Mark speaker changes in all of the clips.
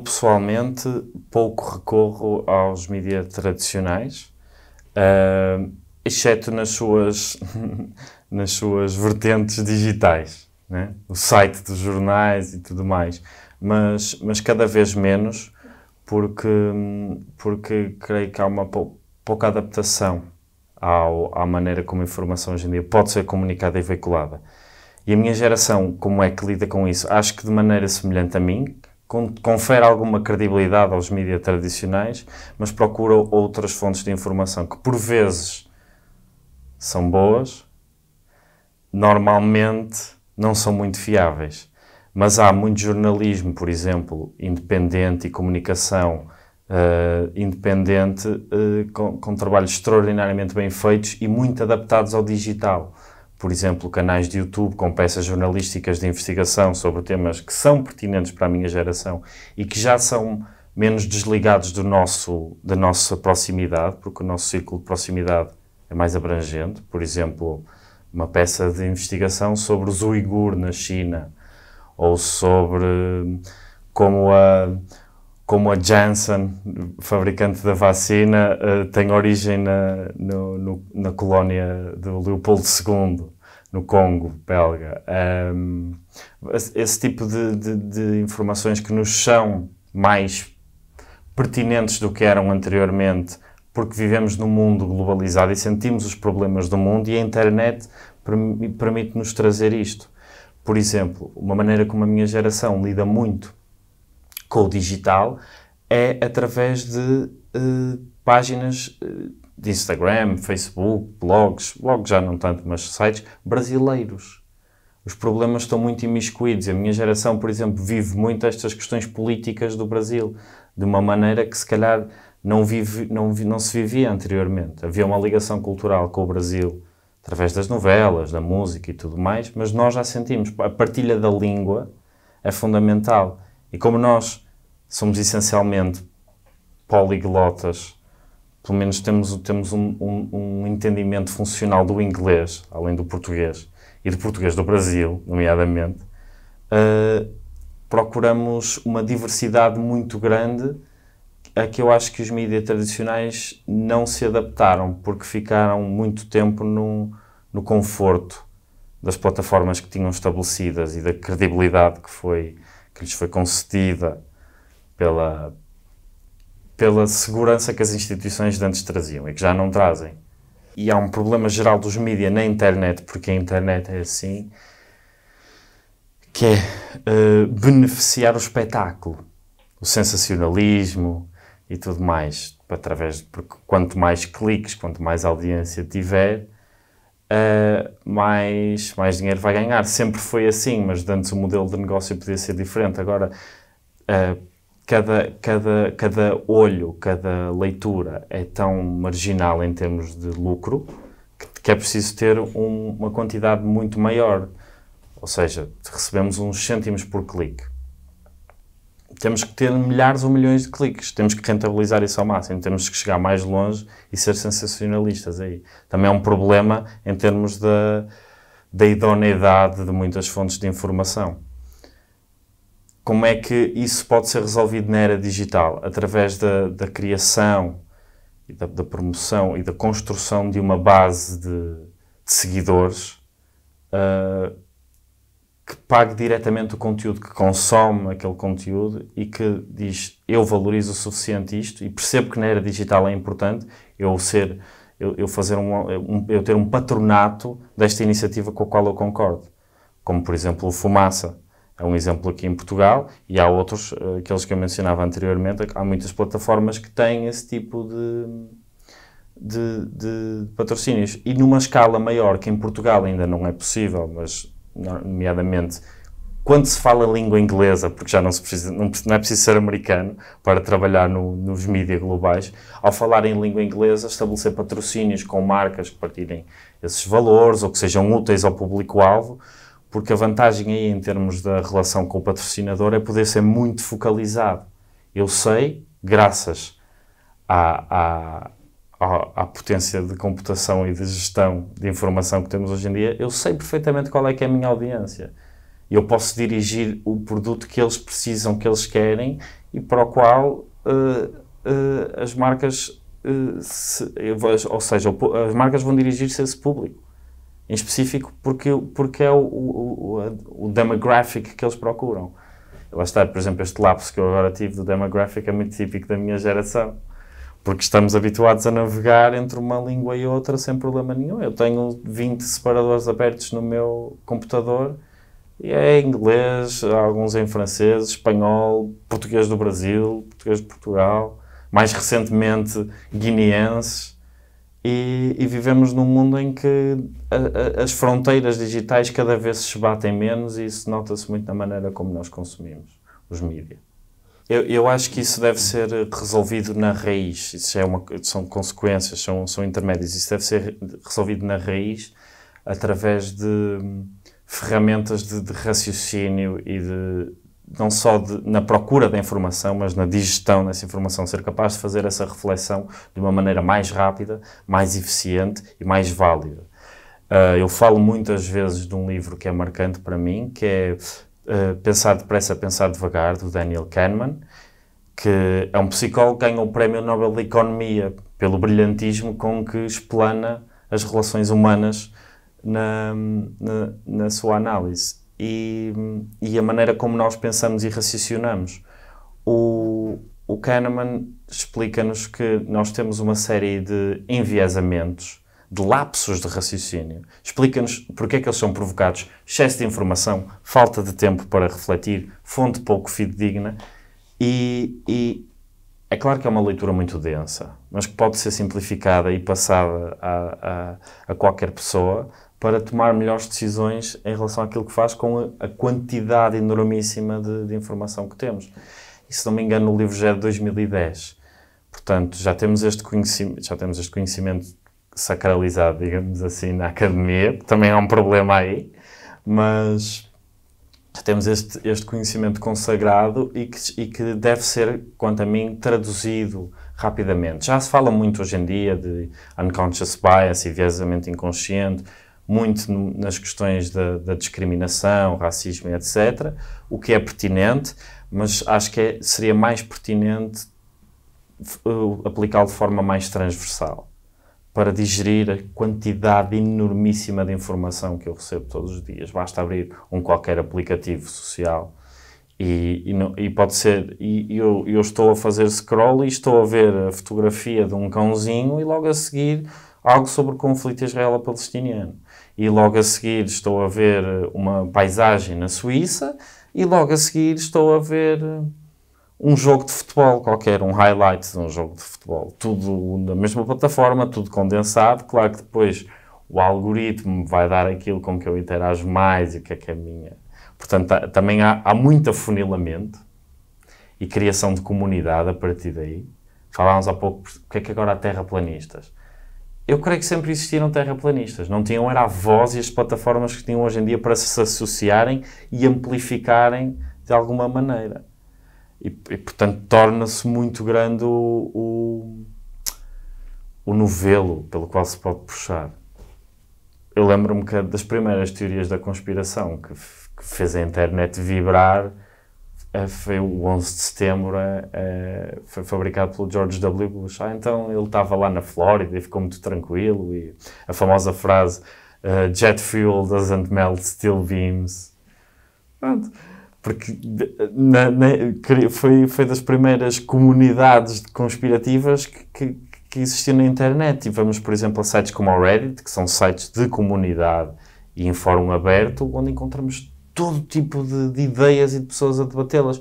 Speaker 1: pessoalmente pouco recorro aos mídias tradicionais, uh, exceto nas suas, nas suas vertentes digitais, né? o site dos jornais e tudo mais, mas, mas cada vez menos, porque, porque creio que há uma pou, pouca adaptação ao, à maneira como a informação hoje em dia pode ser comunicada e veiculada. E a minha geração, como é que lida com isso? Acho que de maneira semelhante a mim, confere alguma credibilidade aos mídias tradicionais, mas procura outras fontes de informação que por vezes são boas, normalmente não são muito fiáveis. Mas há muito jornalismo, por exemplo, independente e comunicação uh, independente, uh, com, com trabalhos extraordinariamente bem feitos e muito adaptados ao digital por exemplo, canais de YouTube com peças jornalísticas de investigação sobre temas que são pertinentes para a minha geração e que já são menos desligados do nosso, da nossa proximidade, porque o nosso círculo de proximidade é mais abrangente. Por exemplo, uma peça de investigação sobre os uigur na China ou sobre como a como a Janssen, fabricante da vacina, uh, tem origem na, no, no, na colónia do Leopoldo II, no Congo belga. Um, esse tipo de, de, de, informações que nos são mais pertinentes do que eram anteriormente, porque vivemos num mundo globalizado e sentimos os problemas do mundo, e a internet permite-nos trazer isto. Por exemplo, uma maneira como a minha geração lida muito com o digital é através de uh, páginas eh, de Instagram, Facebook, blogs, blogs já não tanto, mas sites brasileiros. Os problemas estão muito imiscuídos. A minha geração, por exemplo, vive muito estas questões políticas do Brasil, de uma maneira que se calhar não, vive, não, não se vivia anteriormente. Havia uma ligação cultural com o Brasil através das novelas, da música e tudo mais, mas nós já sentimos. A partilha da língua é fundamental. E como nós somos essencialmente poliglotas, pelo menos temos, temos um, um, um, entendimento funcional do inglês, além do português, e do português do Brasil, nomeadamente, uh, procuramos uma diversidade muito grande a que eu acho que os mídias tradicionais não se adaptaram, porque ficaram muito tempo no, no conforto das plataformas que tinham estabelecidas e da credibilidade que, foi, que lhes foi concedida pela, pela segurança que as instituições de antes traziam e que já não trazem. E há um problema geral dos mídias na internet, porque a internet é assim, que é uh, beneficiar o espetáculo, o sensacionalismo e tudo mais, através porque quanto mais cliques, quanto mais audiência tiver, uh, mais, mais dinheiro vai ganhar. Sempre foi assim, mas antes o modelo de negócio podia ser diferente. Agora, uh, cada, cada, cada olho, cada leitura é tão marginal em termos de lucro que, que é preciso ter um, uma quantidade muito maior. Ou seja, recebemos uns cêntimos por clique. Temos que ter milhares ou milhões de cliques, temos que rentabilizar isso ao máximo, temos que chegar mais longe e ser sensacionalistas aí. Também é um problema em termos da, da idoneidade de muitas fontes de informação como é que isso pode ser resolvido na era digital? Através da, da criação, e da, da, promoção e da construção de uma base de, de seguidores uh, que pague diretamente o conteúdo, que consome aquele conteúdo e que diz eu valorizo o suficiente isto e percebo que na era digital é importante eu ser eu, eu fazer um, um, eu ter um patronato desta iniciativa com a qual eu concordo, como por exemplo o Fumaça é um exemplo aqui em Portugal e há outros, eh, aqueles que eu mencionava anteriormente, há muitas plataformas que têm esse tipo de, de, de, patrocínios. E numa escala maior, que em Portugal ainda não é possível, mas, nomeadamente, quando se fala língua inglesa, porque já não, se precisa, não, não é preciso ser americano para trabalhar no, nos mídias globais, ao falar em língua inglesa, estabelecer patrocínios com marcas que partilhem esses valores ou que sejam úteis ao público-alvo, porque a vantagem aí em termos da relação com o patrocinador é poder ser muito focalizado. Eu sei, graças à, à, à, potência de computação e de gestão de informação que temos hoje em dia, eu sei perfeitamente qual é que é a minha audiência. Eu posso dirigir o produto que eles precisam, que eles querem e para o qual uh, uh, as marcas, uh, se, ou seja, as marcas vão dirigir-se a esse público em específico, porque, porque é o, o, o, o demographic que eles procuram. Lá está, por exemplo, este lapso que eu agora tive do demographic é muito típico da minha geração, porque estamos habituados a navegar entre uma língua e outra sem problema nenhum. Eu tenho 20 separadores abertos no meu computador e é em inglês, alguns em francês, espanhol, português do Brasil, português de Portugal, mais recentemente guineenses. E, e, vivemos num mundo em que a, a, as fronteiras digitais cada vez se batem menos e isso nota-se muito na maneira como nós consumimos os mídias. Eu, eu, acho que isso deve ser resolvido na raiz. Isso é uma, são consequências, são, são intermédios. Isso deve ser resolvido na raiz através de hum, ferramentas de, de raciocínio e de não só de, na procura da informação, mas na digestão dessa informação, ser capaz de fazer essa reflexão de uma maneira mais rápida, mais eficiente e mais válida. Uh, eu falo muitas vezes de um livro que é marcante para mim, que é uh, Pensar Depressa, Pensar Devagar, do Daniel Kahneman, que é um psicólogo que ganhou o Prémio Nobel de Economia pelo brilhantismo com que explana as relações humanas na, na, na sua análise e, e a maneira como nós pensamos e raciocinamos. O, o Kahneman explica-nos que nós temos uma série de enviesamentos, de lapsos de raciocínio. Explica-nos porque é que eles são provocados. Excesso de informação, falta de tempo para refletir, fonte pouco fidedigna. E, e é claro que é uma leitura muito densa, mas que pode ser simplificada e passada a, a, a qualquer pessoa para tomar melhores decisões em relação àquilo que faz com a quantidade enormíssima de, de informação que temos. E se não me engano, o livro já é de 2010. Portanto, já temos este conhecimento, já temos este conhecimento sacralizado, digamos assim, na academia. Também há um problema aí, mas já temos este, este conhecimento consagrado e que, e que deve ser, quanto a mim, traduzido rapidamente. Já se fala muito hoje em dia de unconscious bias e viesamento inconsciente, muito nas questões da, da discriminação, racismo, etc., o que é pertinente, mas acho que é, seria mais pertinente uh, aplicá-lo de forma mais transversal para digerir a quantidade enormíssima de informação que eu recebo todos os dias. Basta abrir um qualquer aplicativo social e, e, não, e pode ser. E, eu, eu, estou a fazer scroll e estou a ver a fotografia de um cãozinho e logo a seguir algo sobre o conflito israelo-palestiniano e logo a seguir estou a ver uma paisagem na Suíça e logo a seguir estou a ver eh, um jogo de futebol qualquer, um highlight de um jogo de futebol. Tudo na mesma plataforma, tudo condensado. Claro que depois o algoritmo vai dar aquilo com que eu interajo mais e o que é que é minha. Portanto, também há, há muito afunilamento e criação de comunidade a partir daí. Falámos há pouco, o que é que agora há terraplanistas? Eu creio que sempre existiram terraplanistas. Não tinham era a voz e as plataformas que tinham hoje em dia para se associarem e amplificarem de alguma maneira. E, e portanto, torna-se muito grande o, o, o novelo pelo qual se pode puxar. Eu lembro-me que é das primeiras teorias da conspiração que, que fez a internet vibrar eh, foi o 11 de setembro, uh, foi fabricado pelo George W. Bush. Ah, então ele estava lá na Flórida e ficou muito tranquilo. E a famosa frase: uh, Jet fuel doesn't melt steel beams. Pronto. Porque na, na, foi, foi das primeiras comunidades conspirativas que, que, que existiam na internet. Tivemos, por exemplo, sites como o Reddit, que são sites de comunidade e em fórum aberto, onde encontramos todo tipo de, de ideias e de pessoas a debatê-las.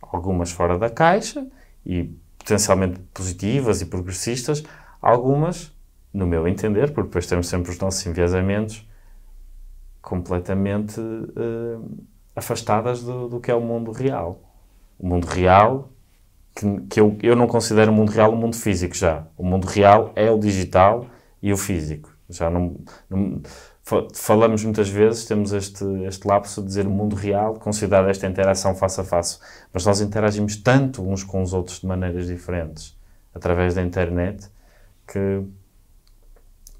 Speaker 1: Algumas fora da caixa e potencialmente positivas e progressistas, algumas, no meu entender, porque depois temos sempre os nossos enviesamentos, completamente uh, afastadas do, do, que é o mundo real. O mundo real, que, que eu, eu não considero o mundo real o mundo físico já. O mundo real é o digital e o físico. Já não, não falamos muitas vezes, temos este, este lapso de dizer o mundo real, considerar esta interação face a face, mas nós interagimos tanto uns com os outros de maneiras diferentes, através da internet, que,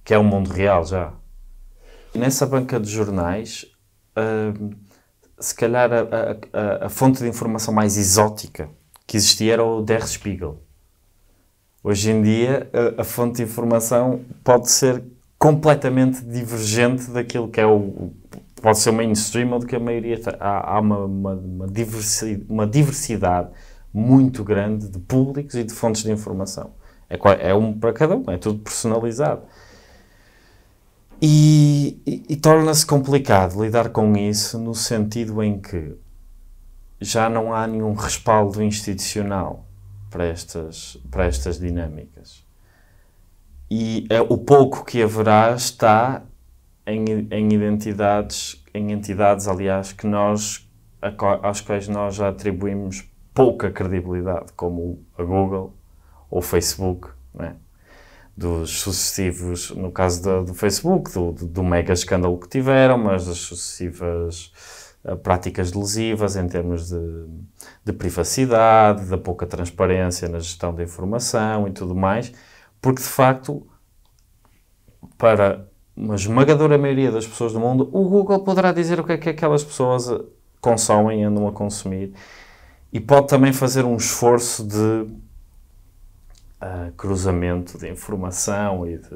Speaker 1: que é o um mundo real já. nessa banca de jornais, uh, se calhar a, a, a, fonte de informação mais exótica que existia era o Der Spiegel. Hoje em dia, a, a fonte de informação pode ser completamente divergente daquilo que é o. Pode ser o mainstream ou do que a maioria. Há, há uma, uma, uma, diversidade, uma diversidade muito grande de públicos e de fontes de informação. É, é um para cada um, é tudo personalizado. E, e, e torna-se complicado lidar com isso no sentido em que já não há nenhum respaldo institucional para estas, para estas dinâmicas e é, o pouco que haverá está em, em identidades, em entidades, aliás, que nós, a, às quais nós já atribuímos pouca credibilidade, como a Google ou o Facebook, né? dos sucessivos, no caso do, do Facebook, do, do, mega escândalo que tiveram, mas das sucessivas eh, práticas lesivas em termos de, de privacidade, da pouca transparência na gestão da informação e tudo mais, porque, de facto, para uma esmagadora maioria das pessoas do mundo, o Google poderá dizer o que é que aquelas pessoas consomem e andam a consumir. E pode também fazer um esforço de uh, cruzamento de informação e de,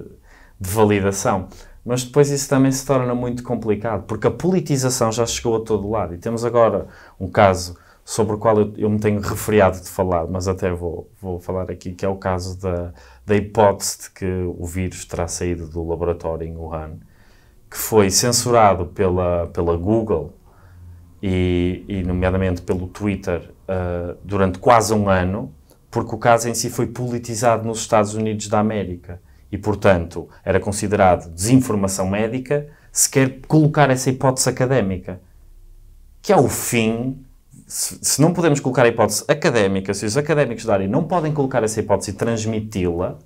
Speaker 1: de validação. Mas depois isso também se torna muito complicado, porque a politização já chegou a todo lado. E temos agora um caso sobre o qual eu, eu me tenho refriado de falar, mas até vou, vou falar aqui, que é o caso da, da hipótese de que o vírus terá saído do laboratório em Wuhan, que foi censurado pela, pela Google e, e nomeadamente pelo Twitter, uh, durante quase um ano, porque o caso em si foi politizado nos Estados Unidos da América e, portanto, era considerado desinformação médica sequer colocar essa hipótese académica, que é o fim se, se, não podemos colocar a hipótese académica, se os académicos da área não podem colocar essa hipótese e transmiti-la,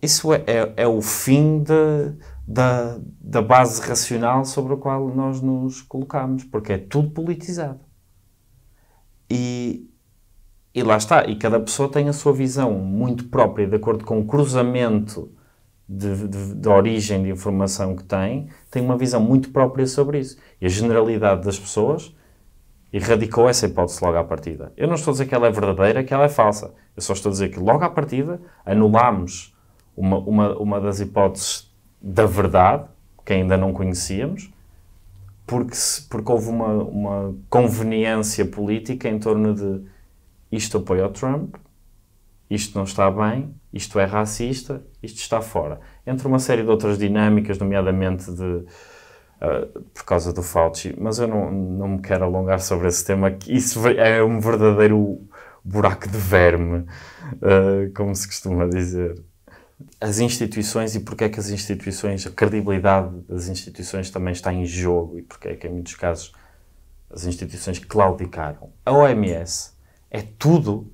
Speaker 1: isso é, é, é, o fim de, da, da base racional sobre a qual nós nos colocamos, porque é tudo politizado. E, e lá está, e cada pessoa tem a sua visão muito própria, de acordo com o cruzamento de, de, de, origem de informação que tem, tem uma visão muito própria sobre isso. E a generalidade das pessoas erradicou essa hipótese logo à partida. Eu não estou a dizer que ela é verdadeira, que ela é falsa. Eu só estou a dizer que logo à partida anulámos uma, uma, uma das hipóteses da verdade, que ainda não conhecíamos, porque, porque houve uma, uma conveniência política em torno de isto apoia o Trump, isto não está bem, isto é racista, isto está fora. Entre uma série de outras dinâmicas, nomeadamente de uh, por causa do Fauci, mas eu não, não me quero alongar sobre esse tema, que isso é um verdadeiro buraco de verme, uh, como se costuma dizer. As instituições e porque é que as instituições, a credibilidade das instituições também está em jogo e porque é que em muitos casos as instituições claudicaram. A OMS é tudo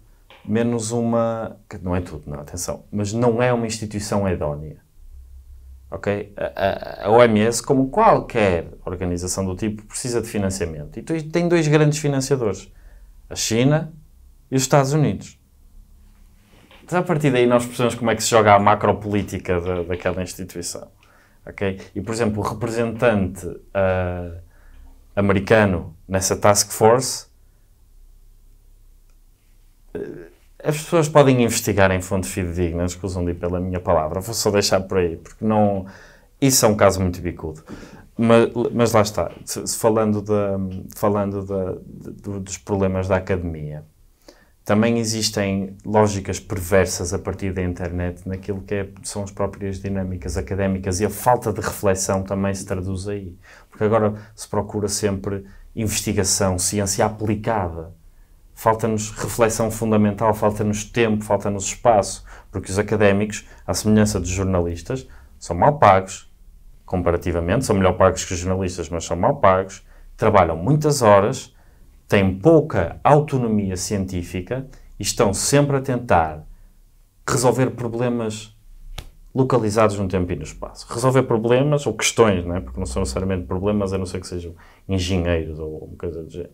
Speaker 1: menos uma. Não é tudo, não, atenção, mas não é uma instituição hedónia Ok, A, a, a OMS, como qualquer organização do tipo, precisa de financiamento. E tem dois grandes financiadores: a China e os Estados Unidos. Então, a partir daí, nós percebemos como é que se joga a macropolítica da, daquela instituição. ok? E, por exemplo, o representante uh, americano nessa task force. Uh, as pessoas podem investigar em fontes fidedignas, usam de ir pela minha palavra, vou só deixar por aí, porque não. Isso é um caso muito bicudo. Mas, mas lá está, falando, de, falando de, de, dos problemas da academia, também existem lógicas perversas a partir da internet naquilo que é, são as próprias dinâmicas académicas e a falta de reflexão também se traduz aí. Porque agora se procura sempre investigação, ciência aplicada falta-nos reflexão fundamental, falta-nos tempo, falta-nos espaço, porque os académicos, à semelhança dos jornalistas, são mal pagos, comparativamente, são melhor pagos que os jornalistas, mas são mal pagos, trabalham muitas horas, têm pouca autonomia científica e estão sempre a tentar resolver problemas localizados no tempo e no espaço. Resolver problemas ou questões, não é? porque não são necessariamente problemas, a não ser que sejam engenheiros ou, uma coisa do género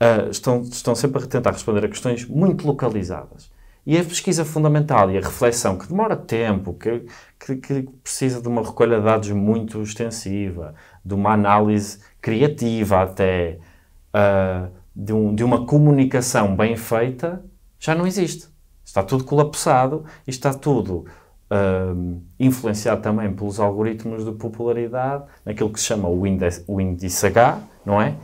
Speaker 1: uh, estão, estão sempre a tentar responder a questões muito localizadas. E a pesquisa fundamental e a reflexão, que demora tempo, que, que, que, precisa de uma recolha de dados muito extensiva, de uma análise criativa até, uh, de, um, de uma comunicação bem feita, já não existe. Está tudo colapsado e está tudo uh, influenciado também pelos algoritmos de popularidade, naquilo que se chama o índice, o índice H, não é?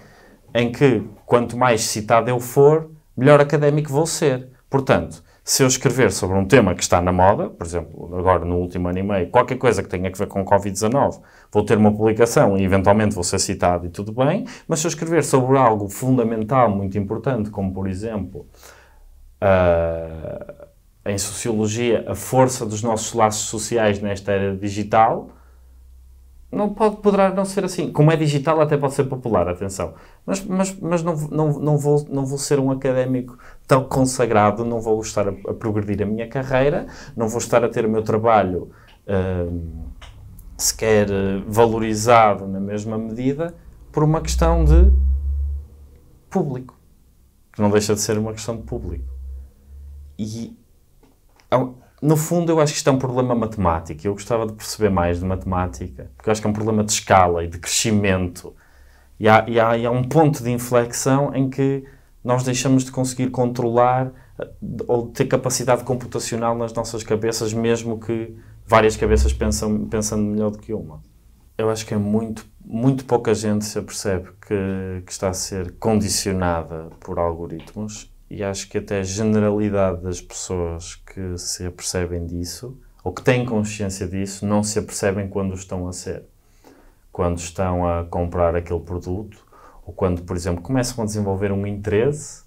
Speaker 1: Em que quanto mais citado eu for, melhor académico vou ser. Portanto, se eu escrever sobre um tema que está na moda, por exemplo, agora no último ano e meio, qualquer coisa que tenha a ver com Covid-19, vou ter uma publicação e eventualmente vou ser citado e tudo bem, mas se eu escrever sobre algo fundamental, muito importante, como por exemplo, uh, em sociologia, a força dos nossos laços sociais nesta era digital, não pode, poderá não ser assim. Como é digital, até pode ser popular, atenção. Mas, mas, mas não, não, não, vou, não vou ser um académico tão consagrado, não vou estar a, a progredir a minha carreira, não vou estar a ter o meu trabalho hum, sequer eh, valorizado na mesma medida por uma questão de público. Que não deixa de ser uma questão de público. E no fundo, eu acho que isto é um problema matemático. Eu gostava de perceber mais de matemática, porque eu acho que é um problema de escala e de crescimento. E há, e há, e há um ponto de inflexão em que nós deixamos de conseguir controlar eh, ou ter capacidade computacional nas nossas cabeças, mesmo que várias cabeças pensam, pensando melhor do que uma. Eu acho que é muito, muito pouca gente se apercebe que, que está a ser condicionada por algoritmos e acho que até a generalidade das pessoas que se apercebem disso, ou que têm consciência disso, não se apercebem quando estão a ser. Quando estão a comprar aquele produto, ou quando, por exemplo, começam a desenvolver um interesse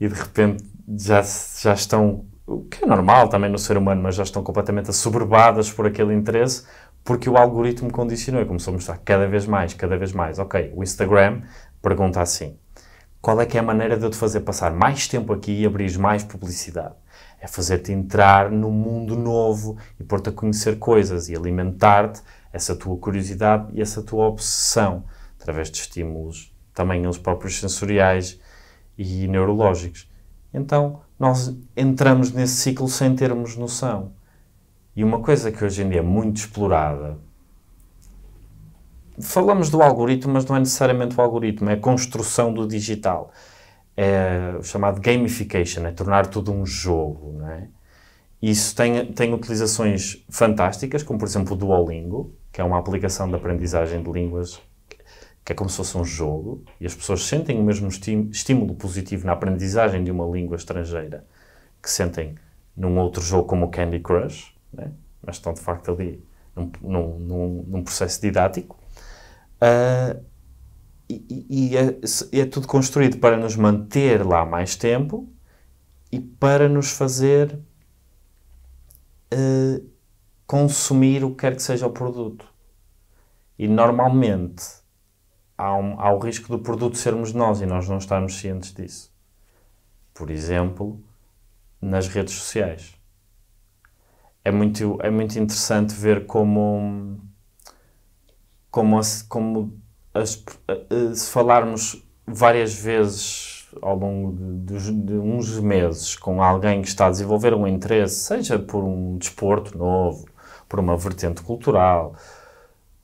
Speaker 1: e de repente já, já estão, o que é normal também no ser humano, mas já estão completamente assoberbadas por aquele interesse, porque o algoritmo condicionou e começou a mostrar cada vez mais, cada vez mais. Ok, o Instagram pergunta assim: qual é que é a maneira de eu te fazer passar mais tempo aqui e abrir mais publicidade? É fazer-te entrar num mundo novo e pôr-te a conhecer coisas e alimentar-te essa tua curiosidade e essa tua obsessão através de estímulos, também eles próprios sensoriais e neurológicos. Então, nós entramos nesse ciclo sem termos noção. E uma coisa que hoje em dia é muito explorada falamos do algoritmo, mas não é necessariamente o algoritmo, é a construção do digital. É o chamado gamification, é tornar tudo um jogo, não é? Isso tem, tem utilizações fantásticas, como por exemplo o Duolingo, que é uma aplicação de aprendizagem de línguas que é como se fosse um jogo e as pessoas sentem o mesmo estímulo positivo na aprendizagem de uma língua estrangeira que sentem num outro jogo como o Candy Crush, né? mas estão de facto ali num, num, num, num processo didático. Uh, e, e é, é, tudo construído para nos manter lá mais tempo e para nos fazer uh, consumir o que quer que seja o produto. E normalmente há, um, há o risco do produto sermos nós e nós não estarmos cientes disso. Por exemplo, nas redes sociais. É muito, é muito interessante ver como como, as, como as, eh, eh, se falarmos várias vezes ao longo de, de, de, uns meses com alguém que está a desenvolver um interesse, seja por um desporto novo, por uma vertente cultural,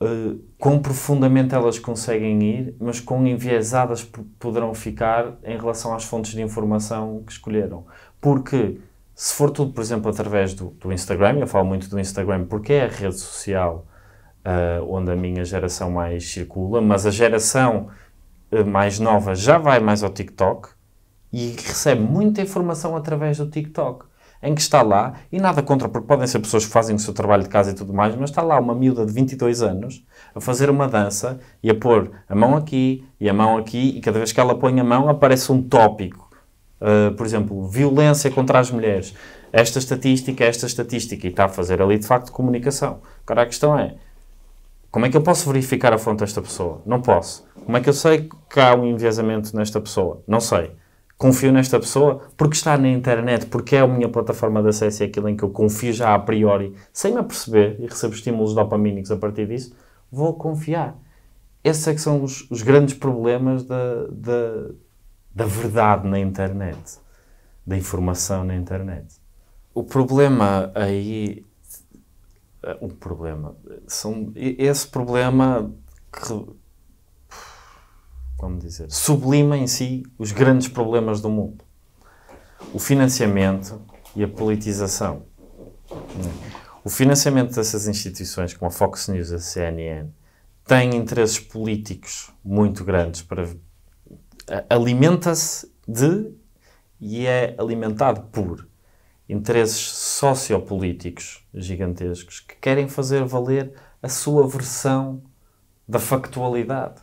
Speaker 1: uh, quão profundamente elas conseguem ir, mas quão enviesadas poderão ficar em relação às fontes de informação que escolheram. Porque se for tudo, por exemplo, através do, do Instagram, eu falo muito do Instagram porque é a rede social uh, onde a minha geração mais circula, mas a geração uh, mais nova já vai mais ao TikTok e recebe muita informação através do TikTok. Em que está lá, e nada contra, porque podem ser pessoas que fazem o seu trabalho de casa e tudo mais, mas está lá uma miúda de 22 anos a fazer uma dança e a pôr a mão aqui e a mão aqui, e cada vez que ela põe a mão aparece um tópico. Uh, por exemplo, violência contra as mulheres esta estatística, esta estatística, e está a fazer ali de facto comunicação. Agora a questão é: como é que eu posso verificar a fonte desta pessoa? Não posso. Como é que eu sei que há um enviesamento nesta pessoa? Não sei. Confio nesta pessoa porque está na internet, porque é a minha plataforma de acesso e é aquilo em que eu confio já a priori, sem me aperceber e recebo estímulos dopamínicos a partir disso, vou confiar. Esses é que são os, os grandes problemas da, da, da verdade na internet, da informação na internet. O problema aí uh, problema. São, esse problema que, como dizer, sublima em si os grandes problemas do mundo. O financiamento e a politização. O financiamento dessas instituições, como a Fox News e a CNN, tem interesses políticos muito grandes para eh, alimenta-se de e é alimentado por interesses sociopolíticos gigantescos que querem fazer valer a sua versão da factualidade.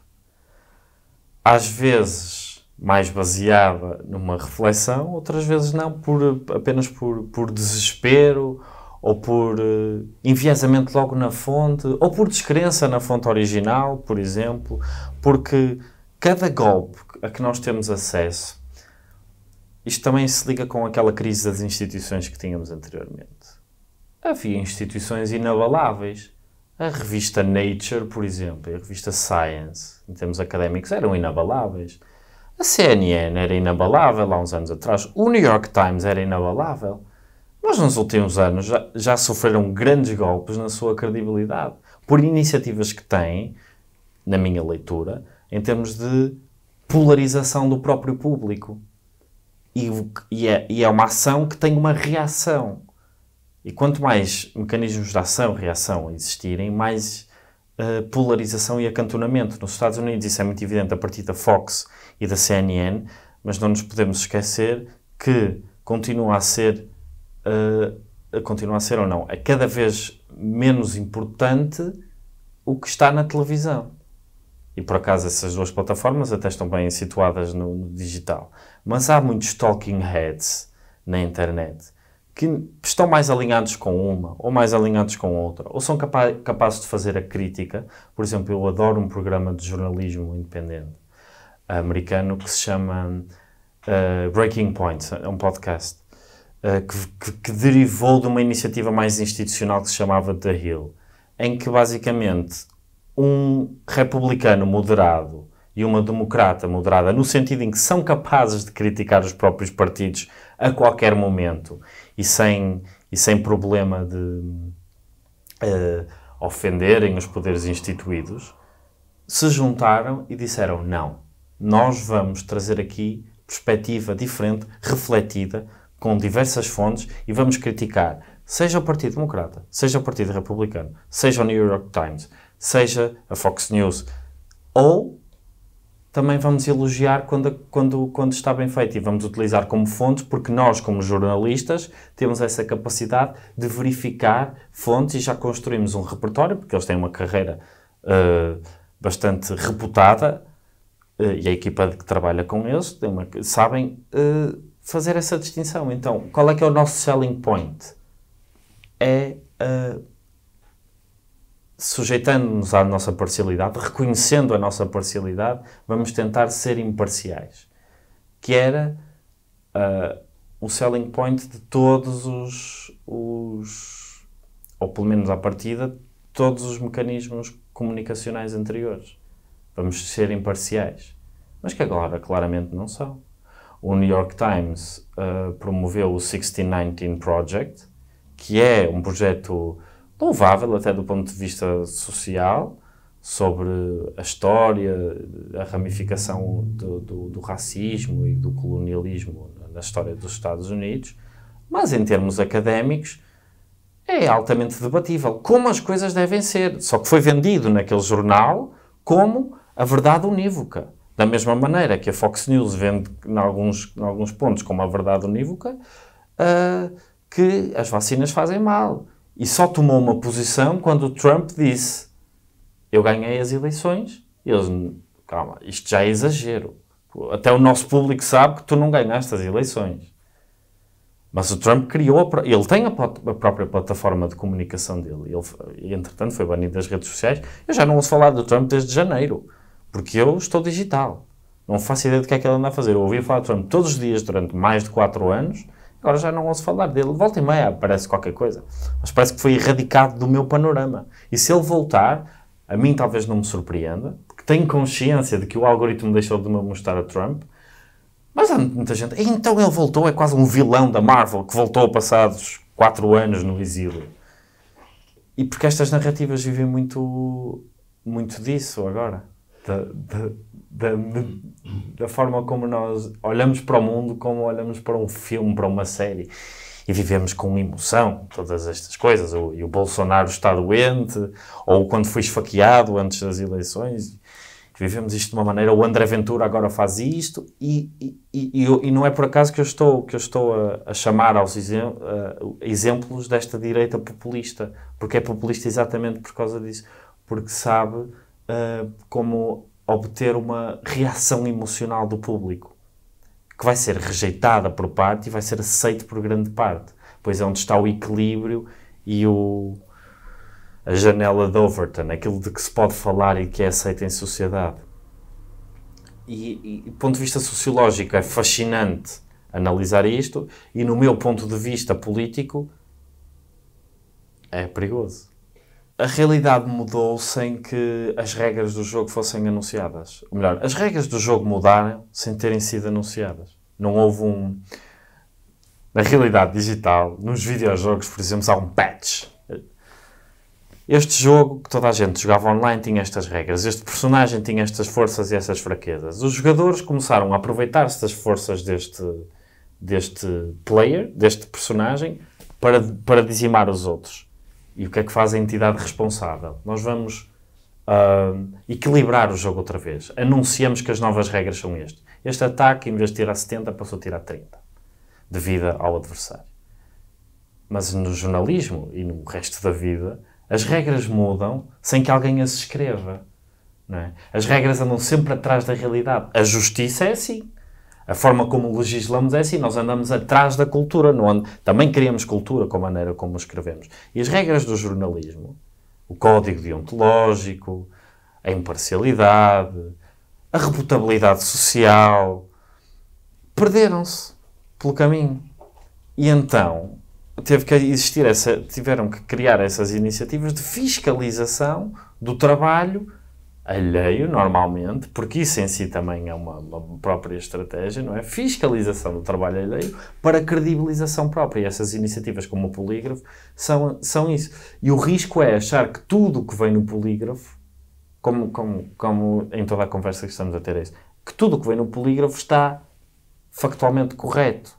Speaker 1: Às vezes mais baseada numa reflexão, outras vezes não, por, apenas por, por desespero ou por uh, enviesamento logo na fonte, ou por descrença na fonte original, por exemplo, porque cada golpe a que nós temos acesso isto também se liga com aquela crise das instituições que tínhamos anteriormente. Havia instituições inabaláveis. A revista Nature, por exemplo, e a revista Science, em termos académicos, eram inabaláveis. A CNN era inabalável há uns anos atrás. O New York Times era inabalável. Mas nos últimos anos já, já sofreram grandes golpes na sua credibilidade por iniciativas que têm, na minha leitura, em termos de polarização do próprio público e, e, é, e é uma ação que tem uma reação. E quanto mais mecanismos de ação, reação existirem, mais uh, polarização e acantonamento. Nos Estados Unidos isso é muito evidente a partir da Fox e da CNN, mas não nos podemos esquecer que continua a ser, uh, continua a ser ou não, é cada vez menos importante o que está na televisão. E por acaso essas duas plataformas até estão bem situadas no, no digital. Mas há muitos talking heads na internet que estão mais alinhados com uma ou mais alinhados com outra, ou são capa capazes de fazer a crítica. Por exemplo, eu adoro um programa de jornalismo independente eh, americano que se chama uh, Breaking Point, é um podcast, uh, que, que, que, derivou de uma iniciativa mais institucional que se chamava The Hill, em que basicamente um republicano moderado e uma democrata moderada, no sentido em que são capazes de criticar os próprios partidos a qualquer momento e sem, e sem problema de uh, ofenderem os poderes instituídos, se juntaram e disseram: não, nós vamos trazer aqui perspectiva diferente, refletida, com diversas fontes e vamos criticar, seja o Partido Democrata, seja o Partido Republicano, seja o New York Times seja a Fox News. Ou também vamos elogiar quando, quando, quando está bem feito e vamos utilizar como fonte, porque nós, como jornalistas, temos essa capacidade de verificar fontes e já construímos um repertório, porque eles têm uma carreira uh, bastante reputada uh, e a equipa que trabalha com eles tem uma, sabem uh, fazer essa distinção. Então, qual é que é o nosso selling point? É sujeitando-nos à nossa parcialidade, reconhecendo a nossa parcialidade, vamos tentar ser imparciais. Que era uh, ah, o selling point de todos os, os, ou pelo menos à partida, todos os mecanismos comunicacionais anteriores. Vamos ser imparciais. Mas que agora claramente não são. O New York Times uh, promoveu o 1619 Project, que é um projeto louvável até do ponto de vista social, sobre a história, a ramificação do, do, do, racismo e do colonialismo na história dos Estados Unidos, mas em termos académicos é altamente debatível como as coisas devem ser. Só que foi vendido naquele jornal como a verdade unívoca. Da mesma maneira que a Fox News vende, em alguns, em alguns pontos, como a verdade unívoca, uh, que as vacinas fazem mal, e só tomou uma posição quando o Trump disse: Eu ganhei as eleições. E eles, calma, isto já é exagero. Até o nosso público sabe que tu não ganhaste as eleições. Mas o Trump criou, a, ele tem a, a, própria plataforma de comunicação dele. Ele, entretanto, foi banido das redes sociais. Eu já não ouço falar do Trump desde janeiro, porque eu estou digital. Não faço ideia do que é que ele anda a fazer. Eu ouvi falar do Trump todos os dias durante mais de 4 anos Agora já não ouço falar dele. Volta e meia parece qualquer coisa. Mas parece que foi erradicado do meu panorama. E se ele voltar, a mim talvez não me surpreenda, porque tenho consciência de que o algoritmo deixou de me mostrar a Trump. Mas há muita gente. Então ele voltou, é quase um vilão da Marvel que voltou passados quatro anos no exílio. E porque estas narrativas vivem muito, muito disso agora. De, de, da, da forma como nós olhamos para o mundo, como olhamos para um filme, para uma série. E vivemos com emoção todas estas coisas. O, e o Bolsonaro está doente, ou quando foi esfaqueado antes das eleições. Vivemos isto de uma maneira. O André Ventura agora faz isto, e, e, e, e não é por acaso que eu estou, que eu estou a, a chamar aos exem, a, exemplos desta direita populista, porque é populista exatamente por causa disso, porque sabe uh, como obter uma reação emocional do público, que vai ser rejeitada por parte e vai ser aceita por grande parte, pois é onde está o equilíbrio e o, a janela de Overton, aquilo de que se pode falar e que é aceito em sociedade. E, e do ponto de vista sociológico é fascinante analisar isto, e no meu ponto de vista político é perigoso a realidade mudou sem que as regras do jogo fossem anunciadas. Ou melhor, as regras do jogo mudaram sem terem sido anunciadas. Não houve um. Na realidade digital, nos videojogos, por exemplo, há um patch. Este jogo que toda a gente jogava online tinha estas regras, este personagem tinha estas forças e estas fraquezas. Os jogadores começaram a aproveitar-se das forças deste, deste player, deste personagem, para, para dizimar os outros. E o que é que faz a entidade responsável? Nós vamos uh, equilibrar o jogo outra vez. Anunciamos que as novas regras são este. Este ataque, em vez de tirar 70, passou a tirar 30, devido ao adversário. Mas no jornalismo e no resto da vida, as regras mudam sem que alguém as escreva. É? As regras andam sempre atrás da realidade. A justiça é assim. A forma como legislamos é assim, nós andamos atrás da cultura, não também criamos cultura com a maneira como escrevemos. E as regras do jornalismo, o código deontológico, a imparcialidade, a reputabilidade social, perderam-se pelo caminho. E então teve que existir essa, tiveram que criar essas iniciativas de fiscalização do trabalho alheio, normalmente, porque isso em si também é uma, uma, própria estratégia, não é? Fiscalização do trabalho alheio para credibilização própria. E essas iniciativas, como o polígrafo, são, são isso. E o risco é achar que tudo o que vem no polígrafo, como, como, como em toda a conversa que estamos a ter, é isso, que tudo o que vem no polígrafo está factualmente correto.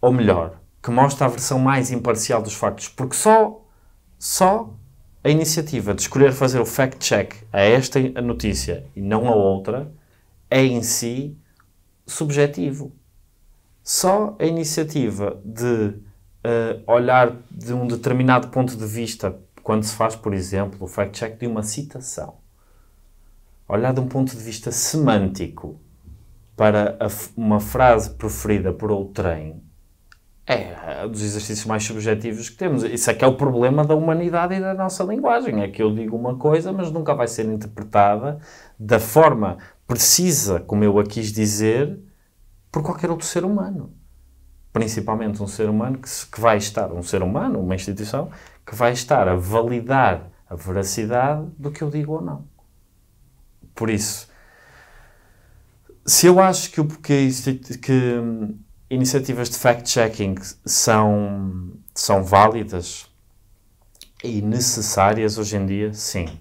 Speaker 1: Ou melhor, que mostra a versão mais imparcial dos factos, porque só, só a iniciativa de escolher fazer o fact-check a esta notícia e não a outra é em si subjetivo. Só a iniciativa de uh, olhar de um determinado ponto de vista, quando se faz, por exemplo, o fact-check de uma citação, olhar de um ponto de vista semântico para uma frase proferida por outrem é dos exercícios mais subjetivos que temos. Isso é que é o problema da humanidade e da nossa linguagem. É que eu digo uma coisa, mas nunca vai ser interpretada da forma precisa, como eu a quis dizer, por qualquer outro ser humano. Principalmente um ser humano que, que vai estar, um ser humano, uma instituição, que vai estar a validar a veracidade do que eu digo ou não. Por isso, se eu acho que o que, que iniciativas de fact-checking são, são válidas e necessárias hoje em dia? Sim.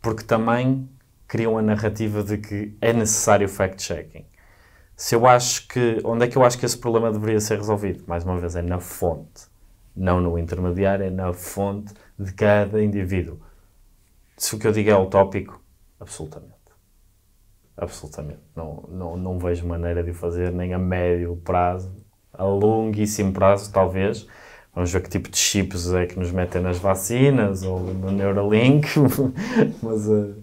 Speaker 1: Porque também criam a narrativa de que é necessário fact-checking. Se eu acho que. Onde é que eu acho que esse problema deveria ser resolvido? Mais uma vez, é na fonte. Não no intermediário, é na fonte de cada indivíduo. Se o que eu digo é utópico, absolutamente. Absolutamente. Não, não, não vejo maneira de o fazer, nem a médio prazo, a longuíssimo prazo, talvez. Vamos ver que tipo de chips é que nos metem nas vacinas ou no Neuralink. Mas uh,